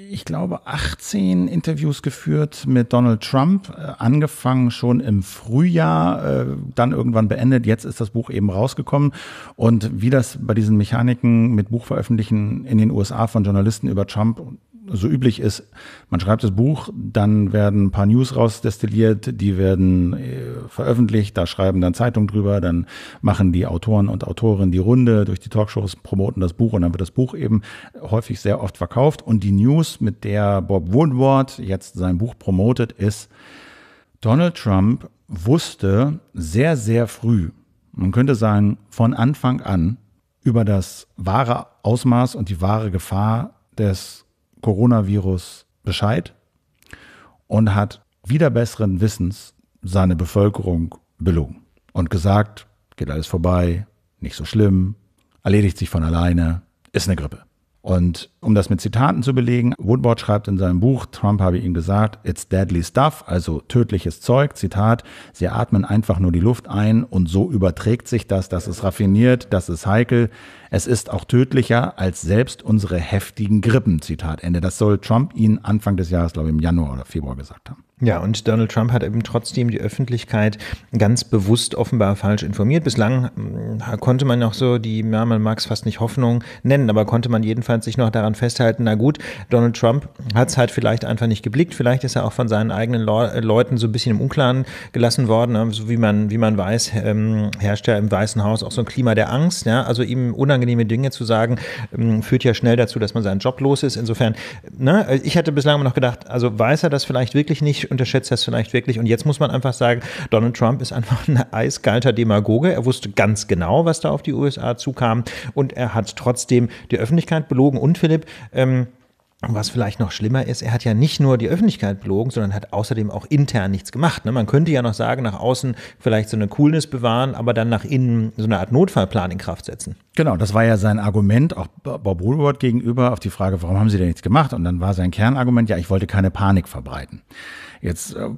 ich glaube, 18 Interviews geführt mit Donald Trump, äh, angefangen schon im Frühjahr, äh, dann irgendwann beendet. Jetzt ist das Buch eben rausgekommen. Und wie das bei diesen Mechaniken mit Buchveröffentlichen in den USA von Journalisten über Trump und so üblich ist, man schreibt das Buch, dann werden ein paar News rausdestilliert, die werden äh, veröffentlicht, da schreiben dann Zeitungen drüber, dann machen die Autoren und Autorinnen die Runde durch die Talkshows, promoten das Buch und dann wird das Buch eben häufig sehr oft verkauft. Und die News, mit der Bob Woodward jetzt sein Buch promotet, ist, Donald Trump wusste sehr, sehr früh, man könnte sagen von Anfang an, über das wahre Ausmaß und die wahre Gefahr des Coronavirus Bescheid und hat wieder besseren Wissens seine Bevölkerung belogen und gesagt, geht alles vorbei, nicht so schlimm, erledigt sich von alleine, ist eine Grippe. Und um das mit Zitaten zu belegen, Woodward schreibt in seinem Buch, Trump habe ihm gesagt, it's deadly stuff, also tödliches Zeug, Zitat, sie atmen einfach nur die Luft ein und so überträgt sich das, das ist raffiniert, das ist heikel, es ist auch tödlicher als selbst unsere heftigen Grippen, Zitat Ende. Das soll Trump ihnen Anfang des Jahres, glaube ich, im Januar oder Februar gesagt haben. Ja, und Donald Trump hat eben trotzdem die Öffentlichkeit ganz bewusst offenbar falsch informiert. Bislang hm, konnte man noch so die, ja, man mag es fast nicht Hoffnung nennen, aber konnte man jedenfalls sich noch daran festhalten, na gut, Donald Trump hat es halt vielleicht einfach nicht geblickt, vielleicht ist er auch von seinen eigenen Le äh, Leuten so ein bisschen im Unklaren gelassen worden. Ne? So wie man, wie man weiß, ähm, herrscht ja im Weißen Haus auch so ein Klima der Angst. Ja? Also ihm unangenehme Dinge zu sagen, ähm, führt ja schnell dazu, dass man seinen Job los ist. Insofern, ne? ich hatte bislang immer noch gedacht, also weiß er das vielleicht wirklich nicht, ich unterschätze das vielleicht wirklich. Und jetzt muss man einfach sagen, Donald Trump ist einfach ein eiskalter Demagoge. Er wusste ganz genau, was da auf die USA zukam. Und er hat trotzdem die Öffentlichkeit belogen. Und Philipp, ähm, was vielleicht noch schlimmer ist, er hat ja nicht nur die Öffentlichkeit belogen, sondern hat außerdem auch intern nichts gemacht. Ne? Man könnte ja noch sagen, nach außen vielleicht so eine Coolness bewahren, aber dann nach innen so eine Art Notfallplan in Kraft setzen. Genau, das war ja sein Argument, auch Bob Woodward gegenüber, auf die Frage, warum haben Sie denn nichts gemacht? Und dann war sein Kernargument, ja, ich wollte keine Panik verbreiten. Jetzt, äh,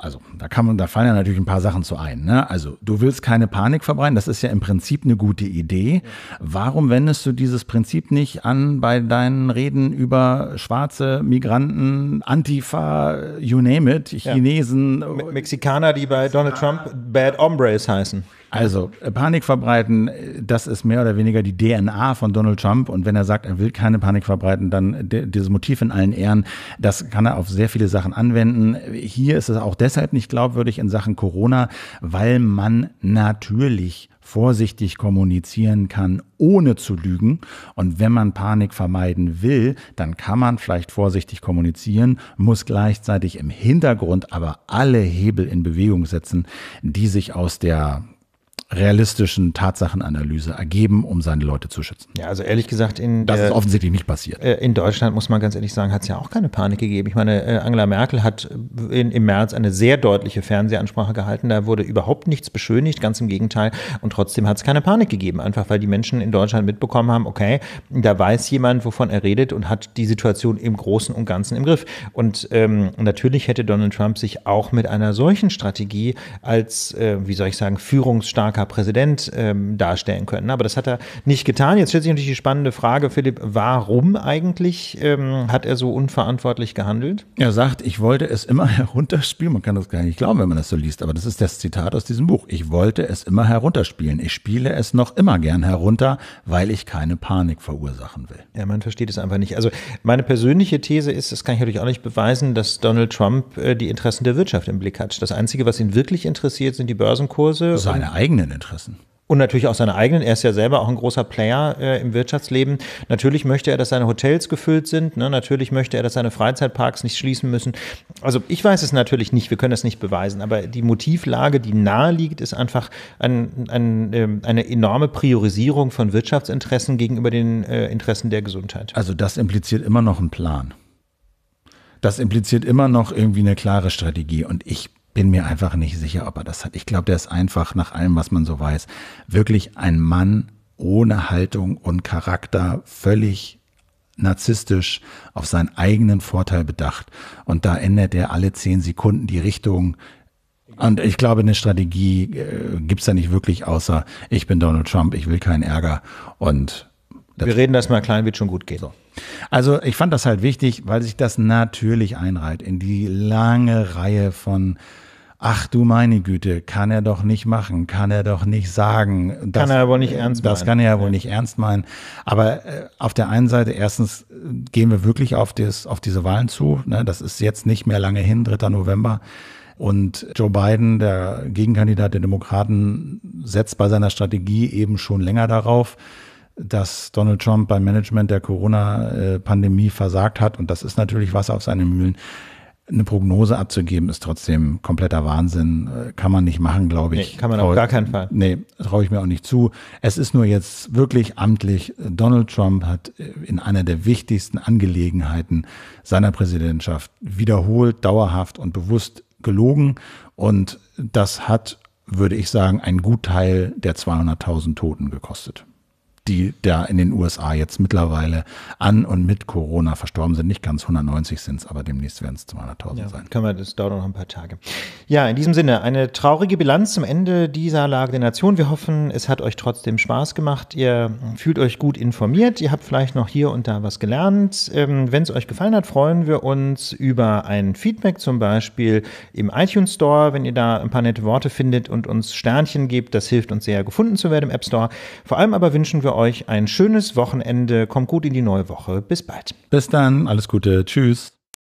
also da kann man, da fallen ja natürlich ein paar Sachen zu ein. Ne? Also du willst keine Panik verbreiten, das ist ja im Prinzip eine gute Idee. Warum wendest du dieses Prinzip nicht an bei deinen Reden über schwarze Migranten, Antifa, you name it, Chinesen? Ja. Mexikaner, die bei Donald Trump Bad Hombres heißen. Also, äh, Panik verbreiten, äh, das ist mehr oder weniger die DNA von Donald Trump. Und wenn er sagt, er will keine Panik verbreiten, dann äh, dieses Motiv in allen Ehren, das kann er auf sehr viele Sachen anwenden. Hier ist es auch deshalb nicht glaubwürdig in Sachen Corona, weil man natürlich vorsichtig kommunizieren kann, ohne zu lügen. Und wenn man Panik vermeiden will, dann kann man vielleicht vorsichtig kommunizieren, muss gleichzeitig im Hintergrund aber alle Hebel in Bewegung setzen, die sich aus der realistischen Tatsachenanalyse ergeben, um seine Leute zu schützen. Ja, also ehrlich gesagt, in das der, ist offensichtlich nicht passiert. Äh, in Deutschland muss man ganz ehrlich sagen, hat es ja auch keine Panik gegeben. Ich meine, äh, Angela Merkel hat äh, in, im März eine sehr deutliche Fernsehansprache gehalten. Da wurde überhaupt nichts beschönigt, ganz im Gegenteil. Und trotzdem hat es keine Panik gegeben, einfach weil die Menschen in Deutschland mitbekommen haben: Okay, da weiß jemand, wovon er redet und hat die Situation im Großen und Ganzen im Griff. Und ähm, natürlich hätte Donald Trump sich auch mit einer solchen Strategie als, äh, wie soll ich sagen, führungsstark starker Präsident ähm, darstellen können. Aber das hat er nicht getan. Jetzt stellt sich natürlich die spannende Frage, Philipp, warum eigentlich ähm, hat er so unverantwortlich gehandelt? Er sagt, ich wollte es immer herunterspielen. Man kann das gar nicht glauben, wenn man das so liest, aber das ist das Zitat aus diesem Buch. Ich wollte es immer herunterspielen. Ich spiele es noch immer gern herunter, weil ich keine Panik verursachen will. Ja, man versteht es einfach nicht. Also meine persönliche These ist, das kann ich natürlich auch nicht beweisen, dass Donald Trump äh, die Interessen der Wirtschaft im Blick hat. Das Einzige, was ihn wirklich interessiert, sind die Börsenkurse. Seine eigenen eigenen Interessen. Und natürlich auch seine eigenen. Er ist ja selber auch ein großer Player äh, im Wirtschaftsleben. Natürlich möchte er, dass seine Hotels gefüllt sind. Ne? Natürlich möchte er, dass seine Freizeitparks nicht schließen müssen. Also ich weiß es natürlich nicht. Wir können das nicht beweisen. Aber die Motivlage, die nahe liegt, ist einfach ein, ein, äh, eine enorme Priorisierung von Wirtschaftsinteressen gegenüber den äh, Interessen der Gesundheit. Also das impliziert immer noch einen Plan. Das impliziert immer noch irgendwie eine klare Strategie. Und ich bin mir einfach nicht sicher, ob er das hat. Ich glaube, der ist einfach nach allem, was man so weiß, wirklich ein Mann ohne Haltung und Charakter, völlig narzisstisch auf seinen eigenen Vorteil bedacht. Und da ändert er alle zehn Sekunden die Richtung. Und ich glaube, eine Strategie äh, es da nicht wirklich, außer ich bin Donald Trump, ich will keinen Ärger. Und wir reden das mal klein, wird schon gut gehen. So. Also ich fand das halt wichtig, weil sich das natürlich einreiht in die lange Reihe von ach du meine Güte, kann er doch nicht machen, kann er doch nicht sagen. Das, kann er aber nicht ernst meinen. Das kann er ja wohl nicht ernst meinen. Aber äh, auf der einen Seite, erstens äh, gehen wir wirklich auf, des, auf diese Wahlen zu. Ne? Das ist jetzt nicht mehr lange hin, 3. November. Und Joe Biden, der Gegenkandidat der Demokraten, setzt bei seiner Strategie eben schon länger darauf, dass Donald Trump beim Management der Corona-Pandemie äh, versagt hat. Und das ist natürlich Wasser auf seine Mühlen eine Prognose abzugeben, ist trotzdem kompletter Wahnsinn. Äh, kann man nicht machen, glaube ich. Nee, kann man auf gar keinen Fall. Nee, traue ich mir auch nicht zu. Es ist nur jetzt wirklich amtlich. Donald Trump hat äh, in einer der wichtigsten Angelegenheiten seiner Präsidentschaft wiederholt, dauerhaft und bewusst gelogen. Und das hat, würde ich sagen, einen Gutteil der 200.000 Toten gekostet die da in den USA jetzt mittlerweile an und mit Corona verstorben sind. Nicht ganz 190 sind es, aber demnächst werden es 200.000 ja, sein. Kann man, das dauert noch ein paar Tage. Ja, in diesem Sinne, eine traurige Bilanz zum Ende dieser Lage der Nation. Wir hoffen, es hat euch trotzdem Spaß gemacht. Ihr fühlt euch gut informiert. Ihr habt vielleicht noch hier und da was gelernt. Ähm, wenn es euch gefallen hat, freuen wir uns über ein Feedback, zum Beispiel im iTunes Store, wenn ihr da ein paar nette Worte findet und uns Sternchen gebt. Das hilft uns sehr, gefunden zu werden im App Store. Vor allem aber wünschen wir euch ein schönes Wochenende. Kommt gut in die neue Woche. Bis bald. Bis dann. Alles Gute. Tschüss.